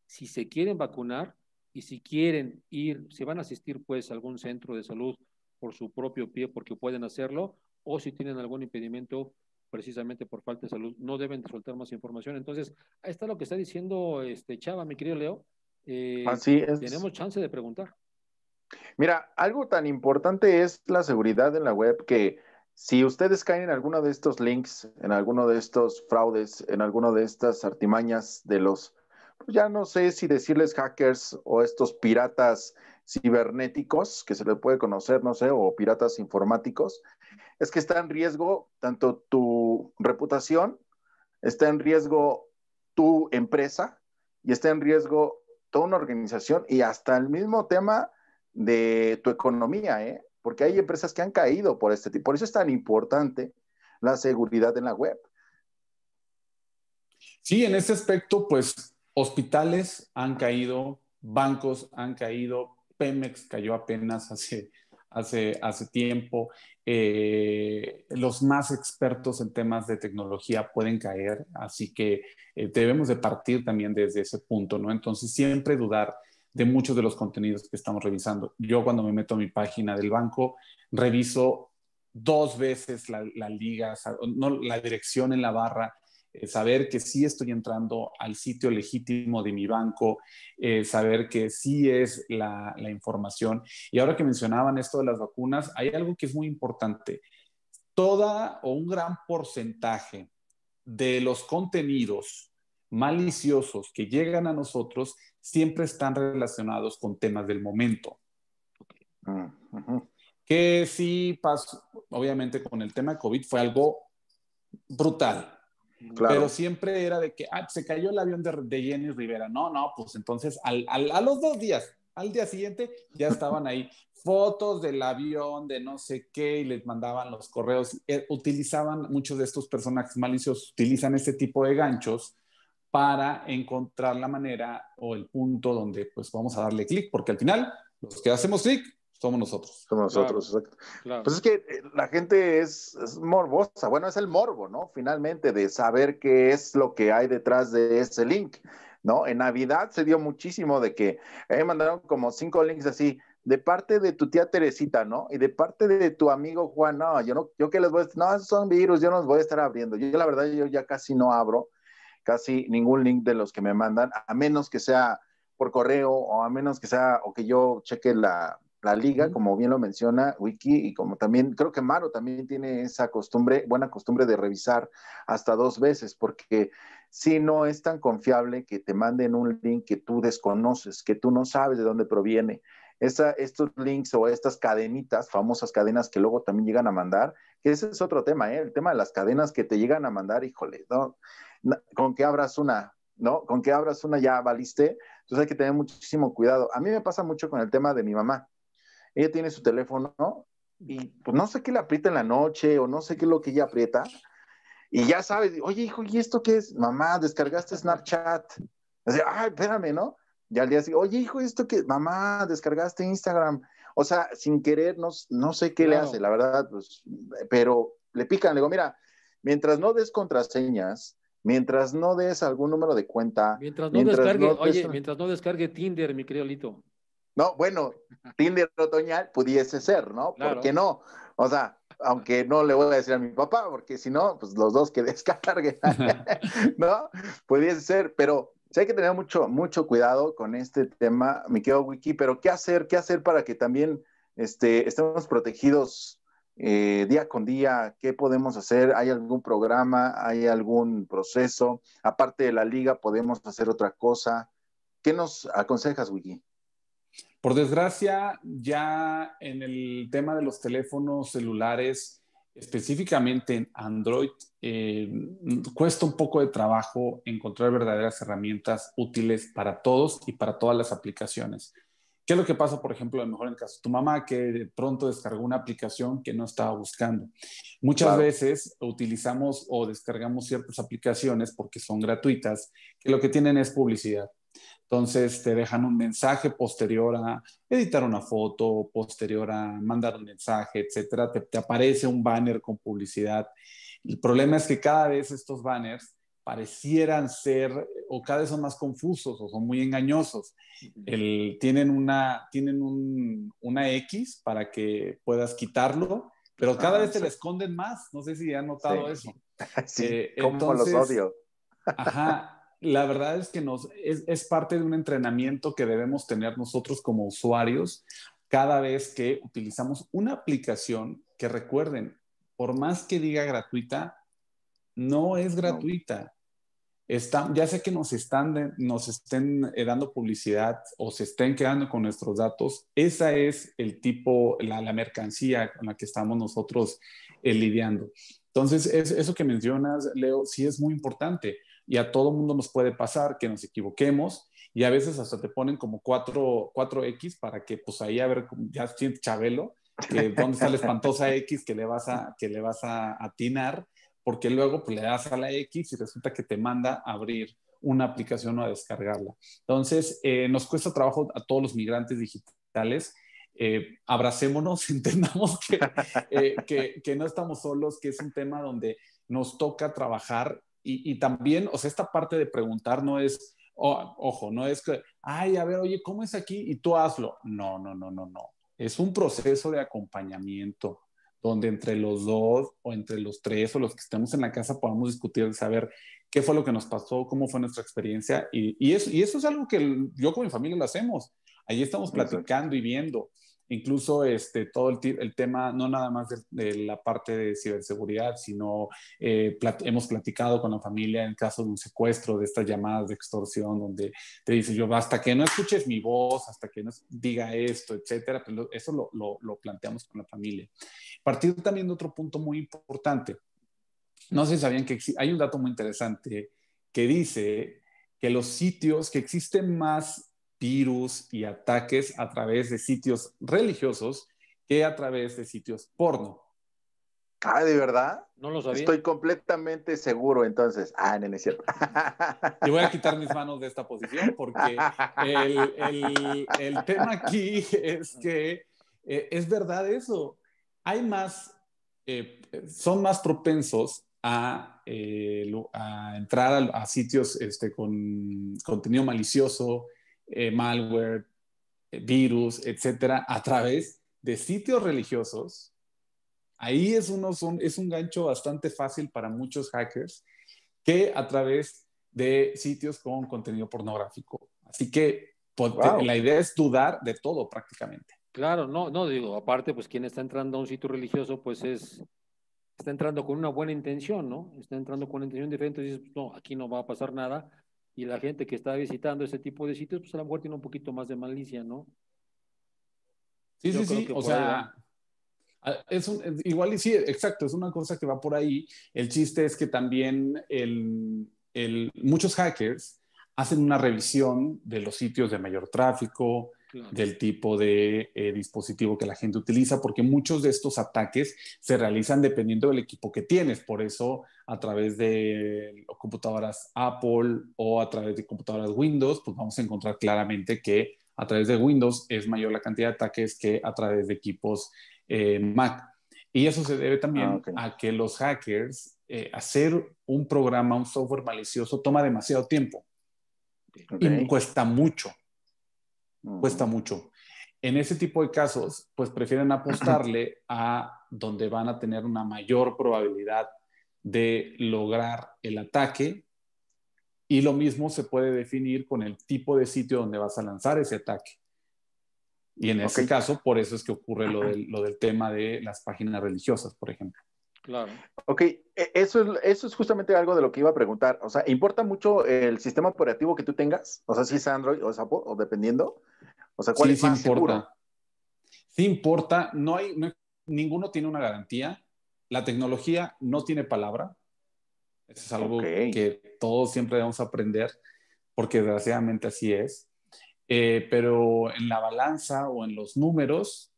si se quieren vacunar y si quieren ir, si van a asistir pues a algún centro de salud por su propio pie porque pueden hacerlo o si tienen algún impedimento precisamente por falta de salud, no deben soltar más información. Entonces, ahí está lo que está diciendo este Chava, mi querido Leo. Eh, Así es. Tenemos chance de preguntar. Mira, algo tan importante es la seguridad en la web que si ustedes caen en alguno de estos links, en alguno de estos fraudes, en alguno de estas artimañas de los, pues ya no sé si decirles hackers o estos piratas cibernéticos, que se les puede conocer, no sé, o piratas informáticos, es que está en riesgo tanto tu reputación, está en riesgo tu empresa y está en riesgo toda una organización y hasta el mismo tema de tu economía, ¿eh? porque hay empresas que han caído por este tipo. Por eso es tan importante la seguridad en la web. Sí, en ese aspecto, pues hospitales han caído, bancos han caído, Pemex cayó apenas hace, hace, hace tiempo. Eh, los más expertos en temas de tecnología pueden caer, así que eh, debemos de partir también desde ese punto, ¿no? Entonces, siempre dudar de muchos de los contenidos que estamos revisando. Yo cuando me meto a mi página del banco, reviso dos veces la, la liga, no, la dirección en la barra, eh, saber que sí estoy entrando al sitio legítimo de mi banco, eh, saber que sí es la, información. Y ahora que mencionaban esto de las vacunas, hay algo que es muy importante. Toda o un gran porcentaje de los contenidos maliciosos que llegan a nosotros siempre están relacionados con temas del momento. Que sí pasó, obviamente con el tema COVID fue algo brutal, pero siempre era de que, ah, se cayó el avión de, de Jenny Rivera. No, no, pues entonces a los dos días, al día siguiente, ya (laughs) estaban ahí fotos del avión, de no sé qué, y les mandaban los correos. Eh, utilizaban, muchos de estos personajes maliciosos utilizan este tipo de ganchos para encontrar la manera o el punto donde pues vamos a darle clic, porque al final los que hacemos clic somos nosotros. Somos nosotros, exacto. Pues es que eh, la gente es, morbosa, bueno, es el morbo, ¿no? Finalmente, de saber qué es lo que hay detrás de ese link, ¿no? En Navidad se dio muchísimo de que me mandaron como cinco links así, de parte de tu tía Teresita, ¿no? Y de parte de tu amigo Juan, no, yo no, yo que les voy a, no, son virus, yo no los voy a estar abriendo. Yo la verdad, yo ya casi no abro casi ningún link de los que me mandan, a menos que sea por correo o a menos que sea, o que yo cheque la, la liga, como bien lo menciona Wiki, y como también creo que Maro también tiene esa costumbre, buena costumbre de revisar hasta dos veces, porque si no es tan confiable que te manden un link que tú desconoces, que tú no sabes de dónde proviene. Esa, estos links o estas cadenitas, famosas cadenas que luego también llegan a mandar, que ese es otro tema, ¿eh? el tema de las cadenas que te llegan a mandar, híjole, con que abras una, ¿no? Con que abras una ya valiste, entonces hay que tener muchísimo cuidado. A mí me pasa mucho con el tema de mi mamá ella tiene su teléfono y pues no sé qué le aprieta en la noche o no sé qué es lo que ella aprieta. Y ya sabe, oye hijo, ¿y esto qué es? Mamá, descargaste Snapchat. ay, espérame, ¿no? Y al día siguiente, oye hijo, ¿esto qué? Mamá, descargaste Instagram. O sea, sin querer, no, sé qué le hace, la verdad, pues, pero le pican, le digo, mira, mientras no des contraseñas, mientras no des algún número de cuenta. Mientras no descargue, oye, mientras no descargue Tinder, mi querido no, bueno, (laughs) Tinder otoñal pudiese ser, ¿no? ¿Por qué no? O sea, aunque no le voy a decir a mi papá, porque si no, pues los dos que (laughs) descarguen, (laughs) ¿no? Pudiese ser, pero sí hay que tener mucho, mucho cuidado con este tema, me quedo wiki, pero ¿qué hacer? ¿Qué hacer para que también este, estemos protegidos eh, día con día? ¿Qué podemos hacer? ¿Hay algún programa? ¿Hay algún proceso? Aparte de la liga, ¿podemos hacer otra cosa? ¿Qué nos aconsejas, Wiki? Por desgracia, ya en el tema de los teléfonos celulares, específicamente en Android, eh, cuesta un poco de trabajo encontrar verdaderas herramientas útiles para todos y para todas las aplicaciones. ¿Qué es lo que pasa, por ejemplo, mejor en el caso de tu mamá, que de pronto descargó una aplicación que no estaba buscando? Muchas veces utilizamos o descargamos ciertas aplicaciones porque son gratuitas, que lo que tienen es publicidad. Entonces te dejan un mensaje posterior a editar una foto, posterior a mandar un mensaje, etcétera. Te, aparece un banner con publicidad. El problema es que cada vez estos banners parecieran ser o cada vez son más confusos o son muy engañosos. El, tienen una, tienen una X para que puedas quitarlo, pero cada vez te sí. esconden más. No sé si han notado eso. (laughs) Sí, eh, como los odio. Ajá la verdad es que nos, es, parte de un entrenamiento que debemos tener nosotros como usuarios cada vez que utilizamos una aplicación que recuerden, por más que diga gratuita, no es gratuita. ya sé que nos, están estén eh, dando publicidad o se estén quedando con nuestros datos, esa es el tipo, la, mercancía con la que estamos nosotros eh, lidiando. Entonces, eso que mencionas, Leo, sí es muy importante y a todo mundo nos puede pasar que nos equivoquemos y a veces hasta te ponen como 4, x para que pues ahí a ver, ya sientes Chabelo, que dónde está la espantosa X que le vas a, que le vas a atinar, porque luego pues, le das a la X y resulta que te manda a abrir una aplicación o a descargarla. Entonces, eh, nos cuesta trabajo a todos los migrantes digitales. Eh, abracémonos, (laughs) entendamos que, eh, que, que no estamos solos, que es un tema donde nos toca trabajar y, y también, o sea, esta parte de preguntar no es, oh, ojo, no es que, ay, a ver, oye, ¿cómo es aquí? Y tú hazlo. No, no, no, no, no. Es un proceso de acompañamiento donde entre los dos o entre los tres o los que estemos en la casa podamos discutir, saber qué fue lo que nos pasó, cómo fue nuestra experiencia. Y, y, eso, y eso es algo que yo con mi familia lo hacemos. Ahí estamos platicando y viendo incluso este, todo el, tema, no nada más de, la parte de ciberseguridad, sino eh, hemos platicado con la familia en caso de un secuestro, de estas llamadas de extorsión, donde te dice yo, hasta que no escuches mi voz, hasta que no diga esto, etcétera, pero pues eso lo, lo, planteamos con la familia. partiendo también de otro punto muy importante. No sé si sabían que hay un dato muy interesante que dice que los sitios que existen más virus y ataques a través de sitios religiosos que a través de sitios porno. Ah, ¿de verdad? No lo sabía. Estoy completamente seguro, entonces. Ah, nene, es cierto. Te voy a quitar mis manos de esta posición porque el, el, tema aquí es que eh, es verdad eso. Hay más, eh, son más propensos a, eh, a entrar a, a sitios este, con contenido malicioso, eh, malware, eh, virus, etcétera, a través de sitios religiosos, ahí es, es un gancho bastante fácil para muchos hackers que a través de sitios con contenido pornográfico. Así que pues, la idea es dudar de todo prácticamente. Claro, no, no digo, aparte, pues quien está entrando a un sitio religioso, pues es, está entrando con una buena intención, ¿no? Está entrando con una intención diferente, dices, no, aquí no va a pasar nada, y la gente que está visitando ese tipo de sitios, pues a lo mejor tiene un poquito más de malicia, ¿no? Sí, sí, sí, o sea, ah, es igual y sí, exacto, es una cosa que va por ahí. El chiste es que también muchos hackers hacen una revisión de los sitios de mayor tráfico, del tipo de eh, dispositivo que la gente utiliza, porque muchos de estos ataques se realizan dependiendo del equipo que tienes. Por eso, a través de computadoras Apple o a través de computadoras Windows, pues vamos a encontrar claramente que a través de Windows es mayor la cantidad de ataques que a través de equipos eh, Mac. Y eso se debe también ah, a que los hackers, eh, hacer un programa, un software malicioso, toma demasiado tiempo. Y cuesta mucho. Mm. cuesta mucho. En ese tipo de casos, pues prefieren apostarle a donde van a tener una mayor probabilidad de lograr el ataque y lo mismo se puede definir con el tipo de sitio donde vas a lanzar ese ataque. Y en ese caso, por eso es que ocurre lo del, lo del, tema de las páginas religiosas, por ejemplo. Claro. Ok, e, eso es, eso es justamente algo de lo que iba a preguntar. O sea, ¿importa mucho el sistema operativo que tú tengas? O sea, si es Android o es o dependiendo. O sea, ¿cuál es más importa. importa, no hay, ninguno tiene una garantía, la tecnología no tiene palabra, eso es algo que todos siempre debemos aprender, porque desgraciadamente así es, eh, pero en la balanza o en los números,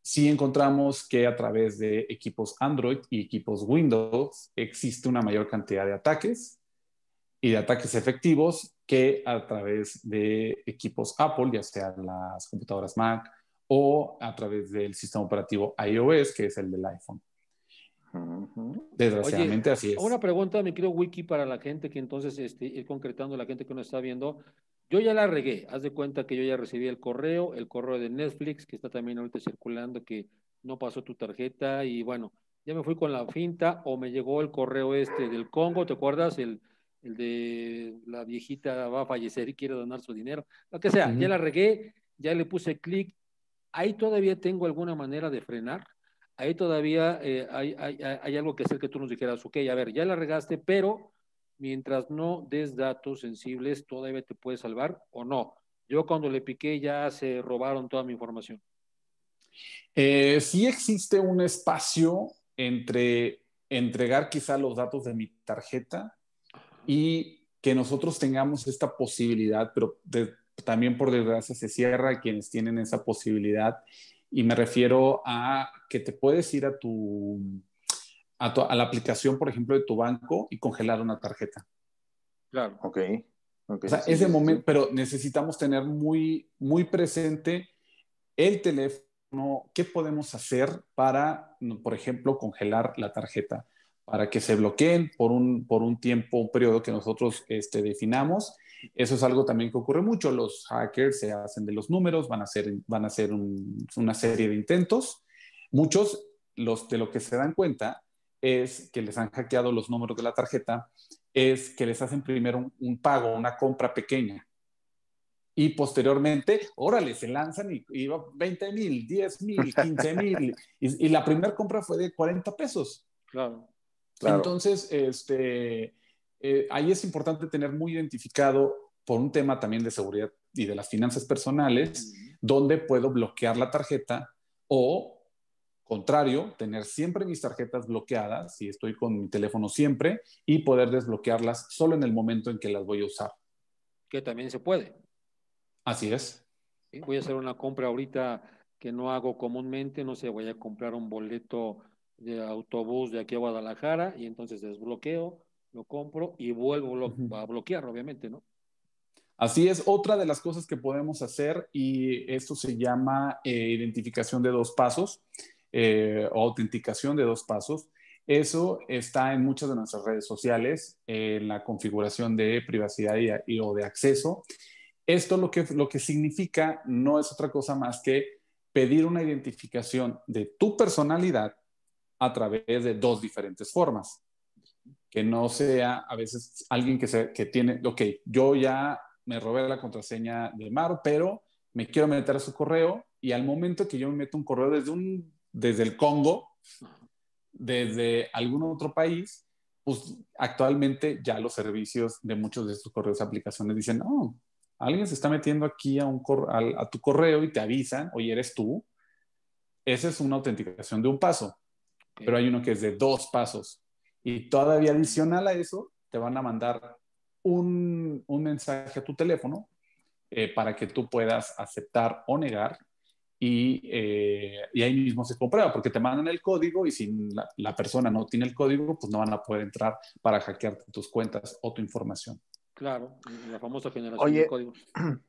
sí encontramos que a través de equipos Android y equipos Windows existe una mayor cantidad de ataques y de ataques efectivos que a través de equipos Apple, ya sean las computadoras Mac o a través del sistema operativo iOS, que es el del iPhone. Desgraciadamente así es. Una pregunta, me querido Wiki, para la gente que entonces esté eh, concretando, la gente que no está viendo. Yo ya la regué, haz de cuenta que yo ya recibí el correo, el correo de Netflix, que está también ahorita circulando, que no pasó tu tarjeta y bueno, ya me fui con la finta o me llegó el correo este del Congo, ¿te acuerdas? El, el de la viejita va a fallecer y quiere donar su dinero, lo que sea, ya la regué, ya le puse clic, ahí todavía tengo alguna manera de frenar, ahí todavía eh, hay, hay, hay, algo que hacer que tú nos dijeras, ok, a ver, ya la regaste, pero mientras no des datos sensibles, todavía te puedes salvar o no. Yo cuando le piqué ya se robaron toda mi información. Eh, sí existe un espacio entre entregar quizá los datos de mi tarjeta y que nosotros tengamos esta posibilidad, pero también por desgracia se cierra a quienes tienen esa posibilidad. Y me refiero a que te puedes ir a tu, a, la aplicación, por ejemplo, de tu banco y congelar una tarjeta. Claro. Ok. okay. ese momento, pero necesitamos tener muy, muy presente el teléfono, qué podemos hacer para, por ejemplo, congelar la tarjeta para que se bloqueen por un, por un tiempo, un periodo que nosotros este, definamos. Eso es algo también que ocurre mucho. Los hackers se hacen de los números, van a hacer, van a hacer una serie de intentos. Muchos los, de lo que se dan cuenta es que les han hackeado los números de la tarjeta, es que les hacen primero un, pago, una compra pequeña. Y posteriormente, órale, se lanzan y, va 20 mil, 10 mil, 15 mil. (laughs) Y, y la primera compra fue de 40 pesos. Claro. Entonces, este, eh, ahí es importante tener muy identificado por un tema también de seguridad y de las finanzas personales, donde puedo bloquear la tarjeta o, contrario, tener siempre mis tarjetas bloqueadas, si estoy con mi teléfono siempre, y poder desbloquearlas solo en el momento en que las voy a usar. Que también se puede. Así es. voy a hacer una compra ahorita que no hago comúnmente, no sé, voy a comprar un boleto de autobús de aquí a Guadalajara y entonces desbloqueo, lo compro y vuelvo a bloquear, obviamente, ¿no? Así es, otra de las cosas que podemos hacer y esto se llama eh, identificación de dos pasos eh, o autenticación de dos pasos. Eso está en muchas de nuestras redes sociales, en la configuración de privacidad y, o de acceso. Esto lo que, lo que significa no es otra cosa más que pedir una identificación de tu personalidad a través de dos diferentes formas. Que no sea a veces alguien que, se, que tiene, ok, yo ya me robé la contraseña de Mar, pero me quiero meter a su correo y al momento que yo me meto un correo desde, un, desde el Congo, desde algún otro país, pues actualmente ya los servicios de muchos de estos correos de aplicaciones dicen, no, oh, alguien se está metiendo aquí a, un a, a tu correo y te avisan, oye, eres tú. Esa es una autenticación de un paso pero hay uno que es de dos pasos. Y todavía adicional a eso, te van a mandar un, mensaje a tu teléfono eh, para que tú puedas aceptar o negar. Y, eh, y, ahí mismo se comprueba, porque te mandan el código y si la, persona no tiene el código, pues no van a poder entrar para hackear tus cuentas o tu información. Claro, la famosa generación de códigos. (clears throat)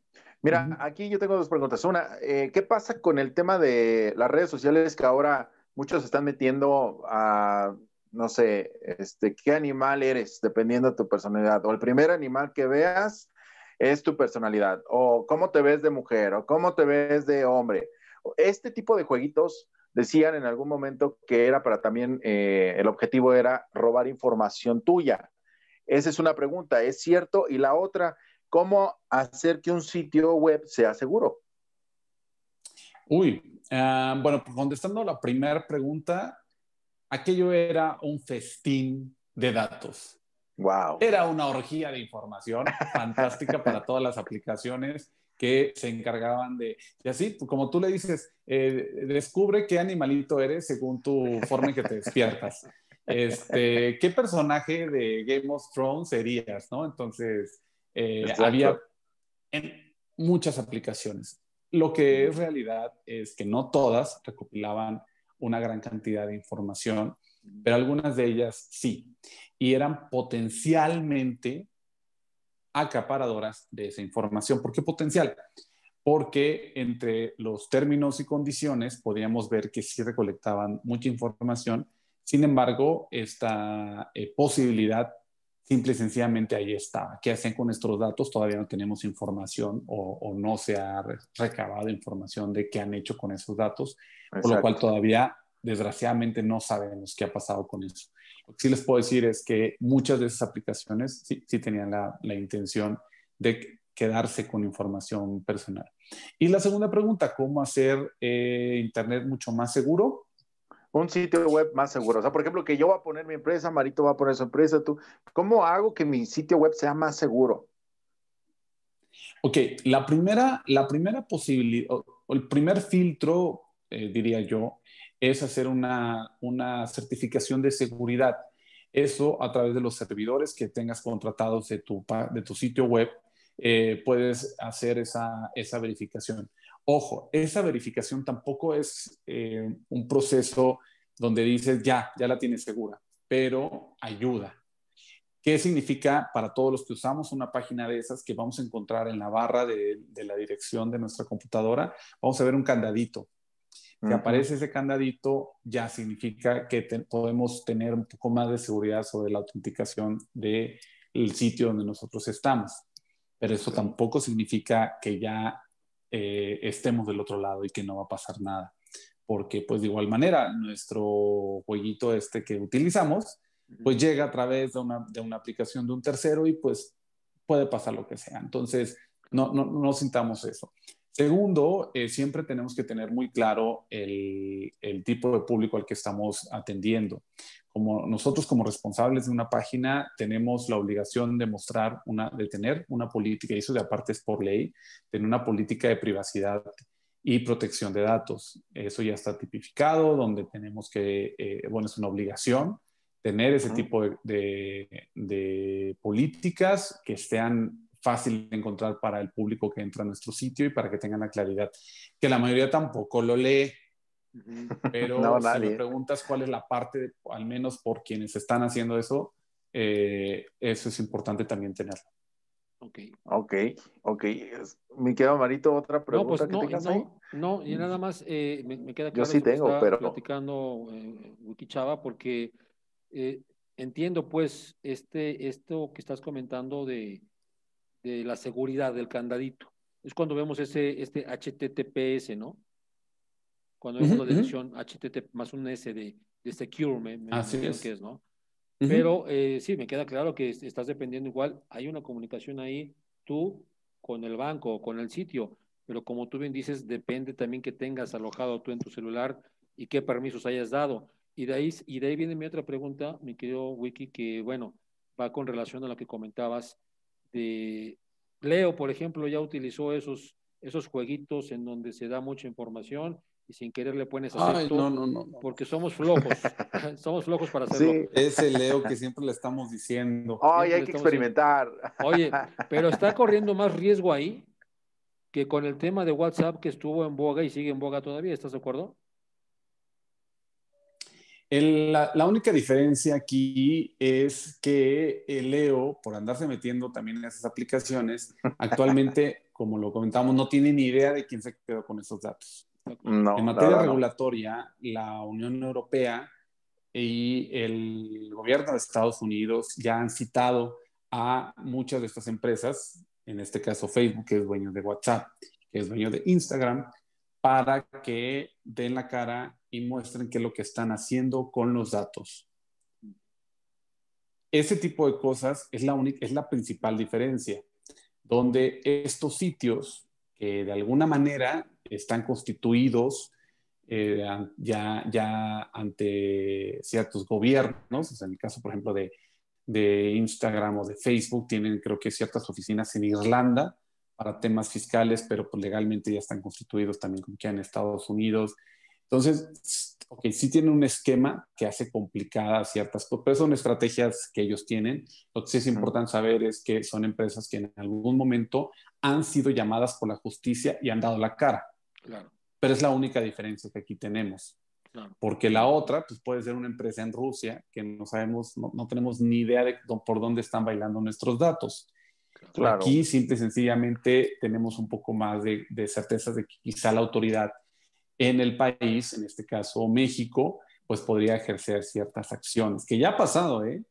Mira, aquí yo tengo dos preguntas. Una, eh, ¿qué pasa con el tema de las redes sociales que ahora muchos están metiendo a, no sé, este, qué animal eres, dependiendo de tu personalidad. O el primer animal que veas es tu personalidad. O cómo te ves de mujer, o cómo te ves de hombre. Este tipo de jueguitos decían en algún momento que era para también, eh, el objetivo era robar información tuya. Esa es una pregunta, ¿es cierto? Y la otra, ¿cómo hacer que un sitio web sea seguro? Uy, ah, bueno, pues contestando la primera pregunta, aquello era un festín de datos. Wow. Era una orgía de información fantástica para todas las aplicaciones que se encargaban de, y así, pues, como tú le dices, eh, descubre qué animalito eres según tu forma en que te despiertas. Este, ¿Qué personaje de Game of Thrones serías? ¿no? Entonces, eh, había en muchas aplicaciones. Lo que es realidad es que no todas recopilaban una gran cantidad de información, pero algunas de ellas sí, y eran potencialmente acaparadoras de esa información. ¿Por qué potencial? Porque entre los términos y condiciones podíamos ver que sí recolectaban mucha información, sin embargo, esta eh, posibilidad simple y sencillamente ahí está. ¿Qué hacen con nuestros datos? Todavía no tenemos información o, no se ha recabado información de qué han hecho con esos datos, por lo cual todavía, desgraciadamente, no sabemos qué ha pasado con eso. Lo que sí les puedo decir es que muchas de esas aplicaciones sí, tenían la, intención de quedarse con información personal. Y la segunda pregunta, ¿cómo hacer eh, Internet mucho más seguro? un sitio web más seguro. O sea, por ejemplo, que yo voy a poner mi empresa, Marito va a poner su empresa, tú. ¿Cómo hago que mi sitio web sea más seguro? Ok, la primera, la primera posibilidad, el primer filtro, eh, diría yo, es hacer una, certificación de seguridad. Eso a través de los servidores que tengas contratados de tu, sitio web, eh, puedes hacer esa verificación. Ojo, esa verificación tampoco es eh, un proceso donde dices, ya, ya la tienes segura, pero ayuda. ¿Qué significa para todos los que usamos una página de esas que vamos a encontrar en la barra de, la dirección de nuestra computadora? Vamos a ver un candadito. Si aparece ese candadito, ya significa que podemos tener un poco más de seguridad sobre la autenticación del el sitio donde nosotros estamos. Pero eso tampoco significa que ya eh, estemos del otro lado y que no va a pasar nada. Porque pues de igual manera, nuestro jueguito este que utilizamos, pues llega a través de una, de una aplicación de un tercero y pues puede pasar lo que sea. Entonces, no, no sintamos eso. Segundo, eh, siempre tenemos que tener muy claro el, tipo de público al que estamos atendiendo. Como nosotros como responsables de una página tenemos la obligación de mostrar de tener una política, y eso de aparte es por ley, tener una política de privacidad y protección de datos. Eso ya está tipificado, donde tenemos que, eh, bueno, es una obligación tener ese tipo de, políticas que estén fácil de encontrar para el público que entra a nuestro sitio y para que tengan la claridad. Que la mayoría tampoco lo lee, pero (laughs) si preguntas cuál es la parte, al menos por quienes están haciendo eso, eh, eso es importante también tenerlo. Ok. Ok, ok. Me queda Marito otra pregunta no, pues, no, no, y nada más eh, me, queda claro Yo sí que tengo, pero... platicando eh, Wikichava porque eh, entiendo pues este, esto que estás comentando de de la seguridad del candadito. Es cuando vemos ese, este HTTPS, ¿no? Cuando es uh la dirección HTTP más un S de, de secure, me, me Así es. ¿no? Pero eh, sí, me queda claro que estás dependiendo igual, hay una comunicación ahí, tú con el banco, con el sitio, pero como tú bien dices, depende también que tengas alojado tú en tu celular y qué permisos hayas dado. Y de ahí, y de ahí viene mi otra pregunta, mi querido Wiki, que bueno, va con relación a lo que comentabas de Leo, por ejemplo, ya utilizó esos, esos jueguitos en donde se da mucha información y sin querer le pones acepto. no, no, no, Porque somos flojos. (laughs) somos flojos para hacerlo. ese Leo que siempre le estamos diciendo. Ay, hay que experimentar. Oye, (laughs) pero está corriendo más riesgo ahí que con el tema de WhatsApp que estuvo en boga y sigue en boga todavía, ¿estás de acuerdo? la, única diferencia aquí es que el Leo, por andarse metiendo también en esas aplicaciones, (laughs) actualmente, como lo comentamos, no tiene ni idea de quién se quedó con esos datos. en materia regulatoria, la Unión Europea y el gobierno de Estados Unidos ya han citado a muchas de estas empresas, en este caso Facebook, que es dueño de WhatsApp, que es dueño de Instagram, para que den la cara y muestren qué es lo que están haciendo con los datos. Ese tipo de cosas es la, es la principal diferencia, donde estos sitios que de alguna manera están constituidos eh, ya, ya ante ciertos gobiernos, en el caso, por ejemplo, de, Instagram o de Facebook, tienen creo que ciertas oficinas en Irlanda para temas fiscales, pero pues legalmente ya están constituidos también como que en Estados Unidos, entonces, ok, sí tienen un esquema que hace complicadas ciertas cosas, pero son estrategias que ellos tienen. Lo que sí es importante saber es que son empresas que en algún momento han sido llamadas por la justicia y han dado la cara. Claro. Pero es la única diferencia que aquí tenemos. Claro. Porque la otra, pues puede ser una empresa en Rusia que no sabemos, no, no tenemos ni idea de por dónde están bailando nuestros datos. Claro. Aquí, simple y sencillamente, tenemos un poco más de, de certezas de que quizá la autoridad en el país, en este caso México, pues podría ejercer ciertas acciones, que ya ha pasado, ¿eh?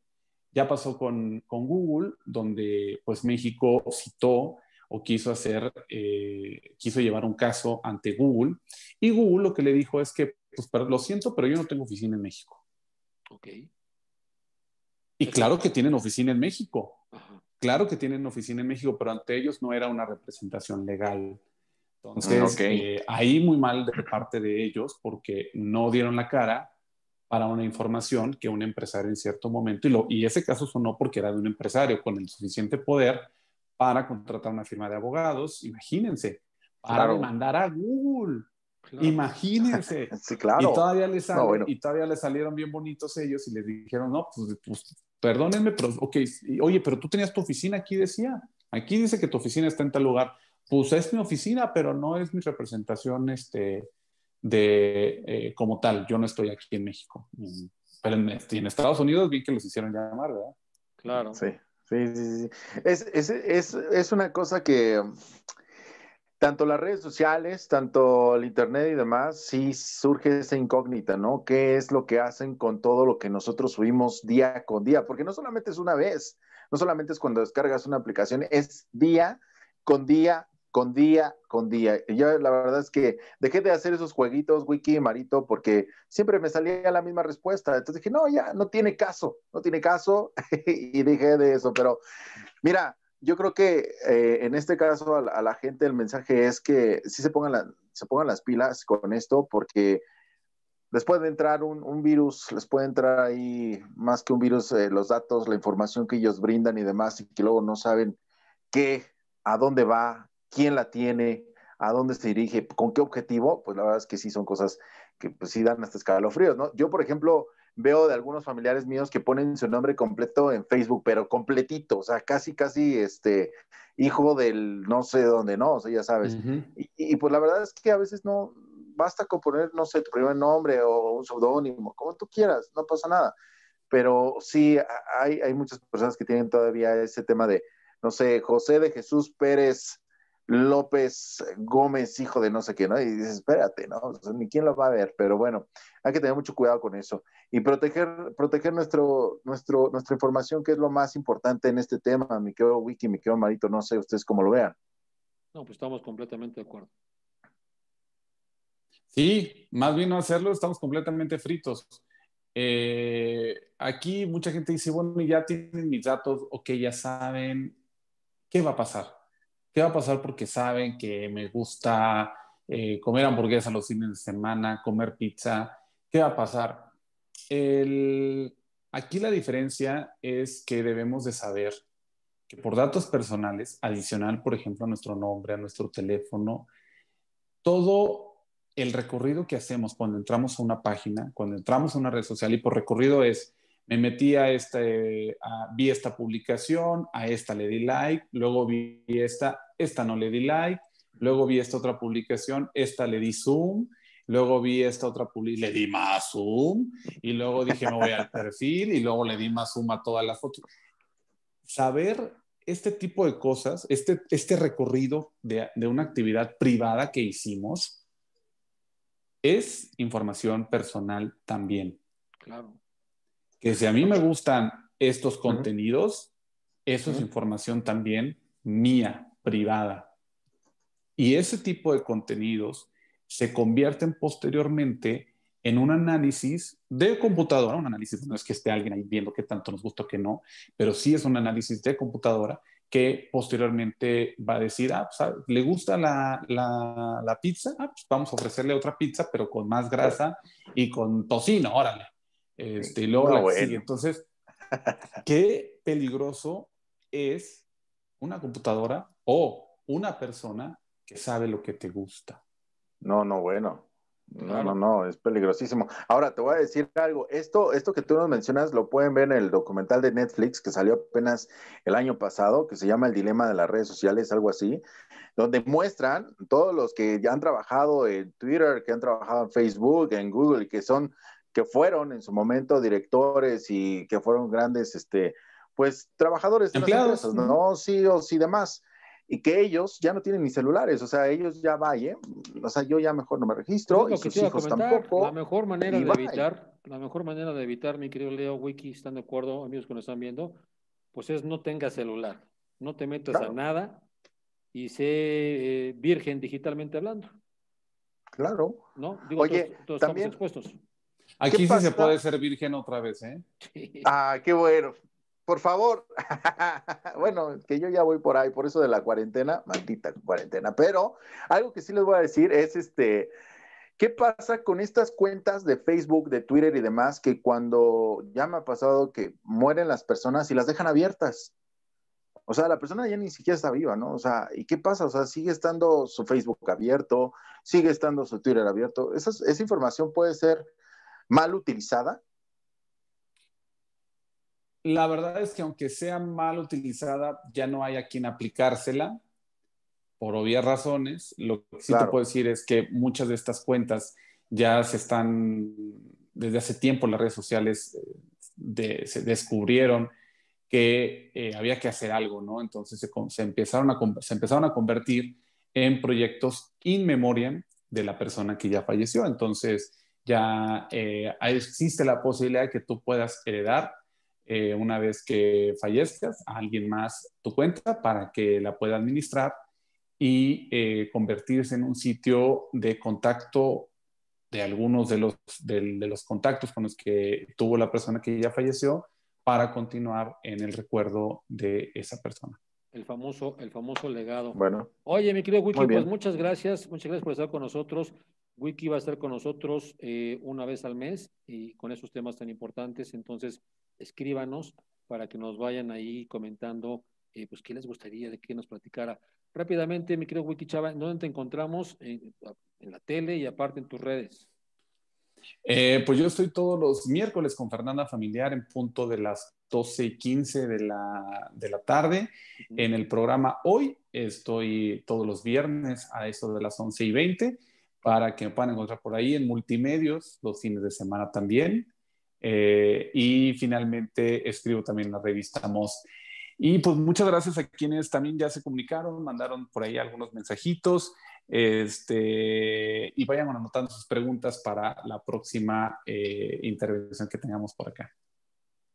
Ya pasó con, con Google, donde pues México citó o quiso hacer, eh, quiso llevar un caso ante Google, y Google lo que le dijo es que, pues lo siento, pero yo no tengo oficina en México. Ok. Y claro que tienen oficina en México, claro que tienen oficina en México, pero ante ellos no era una representación legal Mm, Entonces, eh, ahí muy mal de parte de ellos porque no dieron la cara para una información que un empresario en cierto momento, y, lo, y ese caso sonó porque era de un empresario con el suficiente poder para contratar una firma de abogados, imagínense, para demandar a Google. Imagínense. (laughs) Y todavía, les y todavía salieron bien bonitos ellos y les dijeron, no, pues, pues perdónenme, pero, ok, oye, pero tú tenías tu oficina aquí, decía. Aquí dice que tu oficina está en tal lugar pues es mi oficina, pero no es mi representación este, de, eh, como tal. Yo no estoy aquí en México. Pero este, en, Estados Unidos vi que los hicieron llamar, ¿verdad? Claro. Sí, sí, sí. sí. Es, es, una cosa que tanto las redes sociales, tanto el Internet y demás, sí surge esa incógnita, ¿no? ¿Qué es lo que hacen con todo lo que nosotros subimos día con día? Porque no solamente es una vez, no solamente es cuando descargas una aplicación, es día con día con día con día. Yo la verdad es que dejé de hacer esos jueguitos, Wiki, Marito, porque siempre me salía la misma respuesta. Entonces dije, no, ya no tiene caso, no tiene caso, (laughs) y dije de eso. Pero mira, yo creo que eh, en este caso a la, gente el mensaje es que sí se pongan, las pilas con esto, porque les puede entrar un, virus, les puede entrar ahí más que un virus, eh, los datos, la información que ellos brindan y demás, y que luego no saben qué, a dónde va, quién la tiene, a dónde se dirige, con qué objetivo, pues la verdad es que sí son cosas que pues, sí dan hasta escalofríos, ¿no? Yo, por ejemplo, veo de algunos familiares míos que ponen su nombre completo en Facebook, pero completito, o sea, casi, casi, este, hijo del no sé dónde, ¿no? O sea, ya sabes. y, pues la verdad es que a veces no, basta con poner, no sé, tu primer nombre o un pseudónimo, como tú quieras, no pasa nada. Pero sí, hay, hay muchas personas que tienen todavía ese tema de, no sé, José de Jesús Pérez López Gómez, hijo de no sé qué, ¿no? Y dices, espérate, ¿no? Ni quién lo va a ver, pero bueno, hay que tener mucho cuidado con eso y proteger, proteger nuestro, nuestro, nuestra información, que es lo más importante en este tema, mi querido Wiki, mi querido Marito, no sé ustedes cómo lo vean. No, pues estamos completamente de acuerdo. Sí, más bien no hacerlo, estamos completamente fritos. Eh, aquí mucha gente dice, bueno, ya tienen mis datos, que ya saben, ¿qué va a pasar? ¿Qué va a pasar porque saben que me gusta eh, comer hamburguesa los fines de semana, comer pizza? ¿Qué va a pasar? aquí la diferencia es que debemos de saber que por datos personales, adicional, por ejemplo, a nuestro nombre, a nuestro teléfono, todo el recorrido que hacemos cuando entramos a una página, cuando entramos a una red social, y por recorrido es, me metí a esta, vi esta publicación, a esta le di like, luego vi esta, esta no le di like, luego vi esta otra publicación, esta le di zoom, luego vi esta otra publicación, le di más zoom, y luego dije, me voy al perfil, y luego le di más zoom a todas las fotos. Saber este tipo de cosas, este, este recorrido de, una actividad privada que hicimos, es información personal también. Claro. Que si a mí me gustan estos contenidos, eso es información también mía privada. Y ese tipo de contenidos se convierten posteriormente en un análisis de computadora, un análisis, no es que esté alguien ahí viendo qué tanto nos gusta o qué no, pero sí es un análisis de computadora que posteriormente va a decir, ah, pues, ah le gusta la, pizza, ah, pues, vamos a ofrecerle otra pizza, pero con más grasa y con tocino, órale. Este, y luego ah, Entonces, qué peligroso es una computadora o una persona que sabe lo que te gusta. No, no, bueno. No, no, no, es peligrosísimo. Ahora te voy a decir algo. Esto, esto que tú nos mencionas lo pueden ver en el documental de Netflix que salió apenas el año pasado, que se llama El dilema de las redes sociales, algo así, donde muestran todos los que ya han trabajado en Twitter, que han trabajado en Facebook, en Google, que son, que fueron en su momento directores y que fueron grandes, este, pues trabajadores de ¿no? Sí o sí demás. Y que ellos ya no tienen ni celulares, o sea, ellos ya vayan, ¿eh? o sea, yo ya mejor no me registro y sus tampoco. La mejor manera de evitar, la mejor manera de evitar, mi querido Leo Wiki, están de acuerdo, amigos que nos están viendo, pues es no tengas celular, no te metas a nada y sé eh, virgen digitalmente hablando. Claro. ¿No? Oye, todos, también, expuestos. Aquí sí se puede ser virgen otra vez, ¿eh? Ah, qué bueno por favor. (laughs) bueno, que yo ya voy por ahí, por eso de la cuarentena, maldita cuarentena. Pero algo que sí les voy a decir es este. ¿Qué pasa con estas cuentas de Facebook, de Twitter y demás que cuando ya me ha pasado que mueren las personas y las dejan abiertas? O sea, la persona ya ni siquiera está viva, ¿no? O sea, ¿y qué pasa? O sea, sigue estando su Facebook abierto, sigue estando su Twitter abierto. Esa, esa información puede ser mal utilizada la verdad es que aunque sea mal utilizada, ya no hay a quien aplicársela por obvias razones. Lo que sí te puedo decir es que muchas de estas cuentas ya se están, desde hace tiempo las redes sociales eh, se descubrieron que eh, había que hacer algo, ¿no? Entonces se, empezaron a, empezaron a convertir en proyectos in memoriam de la persona que ya falleció. Entonces ya eh, existe la posibilidad de que tú puedas heredar eh, una vez que fallezcas a alguien más tu cuenta para que la pueda administrar y eh, convertirse en un sitio de contacto de algunos de los, de, los contactos con los que tuvo la persona que ya falleció para continuar en el recuerdo de esa persona. El famoso, el famoso legado. Bueno. Oye, mi querido Wiki, pues muchas gracias, muchas gracias por estar con nosotros. Wiki va a estar con nosotros eh, una vez al mes y con esos temas tan importantes. Entonces, escríbanos para que nos vayan ahí comentando, eh, pues, qué les gustaría de que nos platicara. Rápidamente, mi querido Wiki Chava, ¿dónde te encontramos? En, la tele y aparte en tus redes. Eh, pues yo estoy todos los miércoles con Fernanda Familiar en punto de las 12 y 15 de la, tarde. En el programa hoy estoy todos los viernes a eso de las 11 y 20 para que me puedan encontrar por ahí en multimedios los fines de semana también. Eh, y finalmente escribo también la revista Moss. Y pues muchas gracias a quienes también ya se comunicaron, mandaron por ahí algunos mensajitos. Este, y vayan anotando sus preguntas para la próxima eh, intervención que tengamos por acá.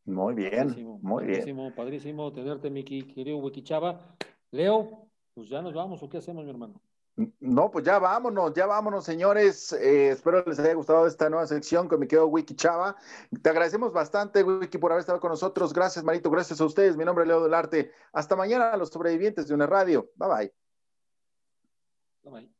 Muy bien, muy bien. Padrísimo tenerte, Miki, querido Huequichaba. Leo, pues ya nos vamos, ¿o qué hacemos, mi hermano? No, pues ya vámonos, ya vámonos, señores. Eh, espero les haya gustado esta nueva sección con mi querido Wiki Chava. Te agradecemos bastante, Wiki, por haber estado con nosotros. Gracias, Marito. Gracias a ustedes. Mi nombre es Leo Delarte, Hasta mañana, los sobrevivientes de una radio. Bye bye. Bye bye.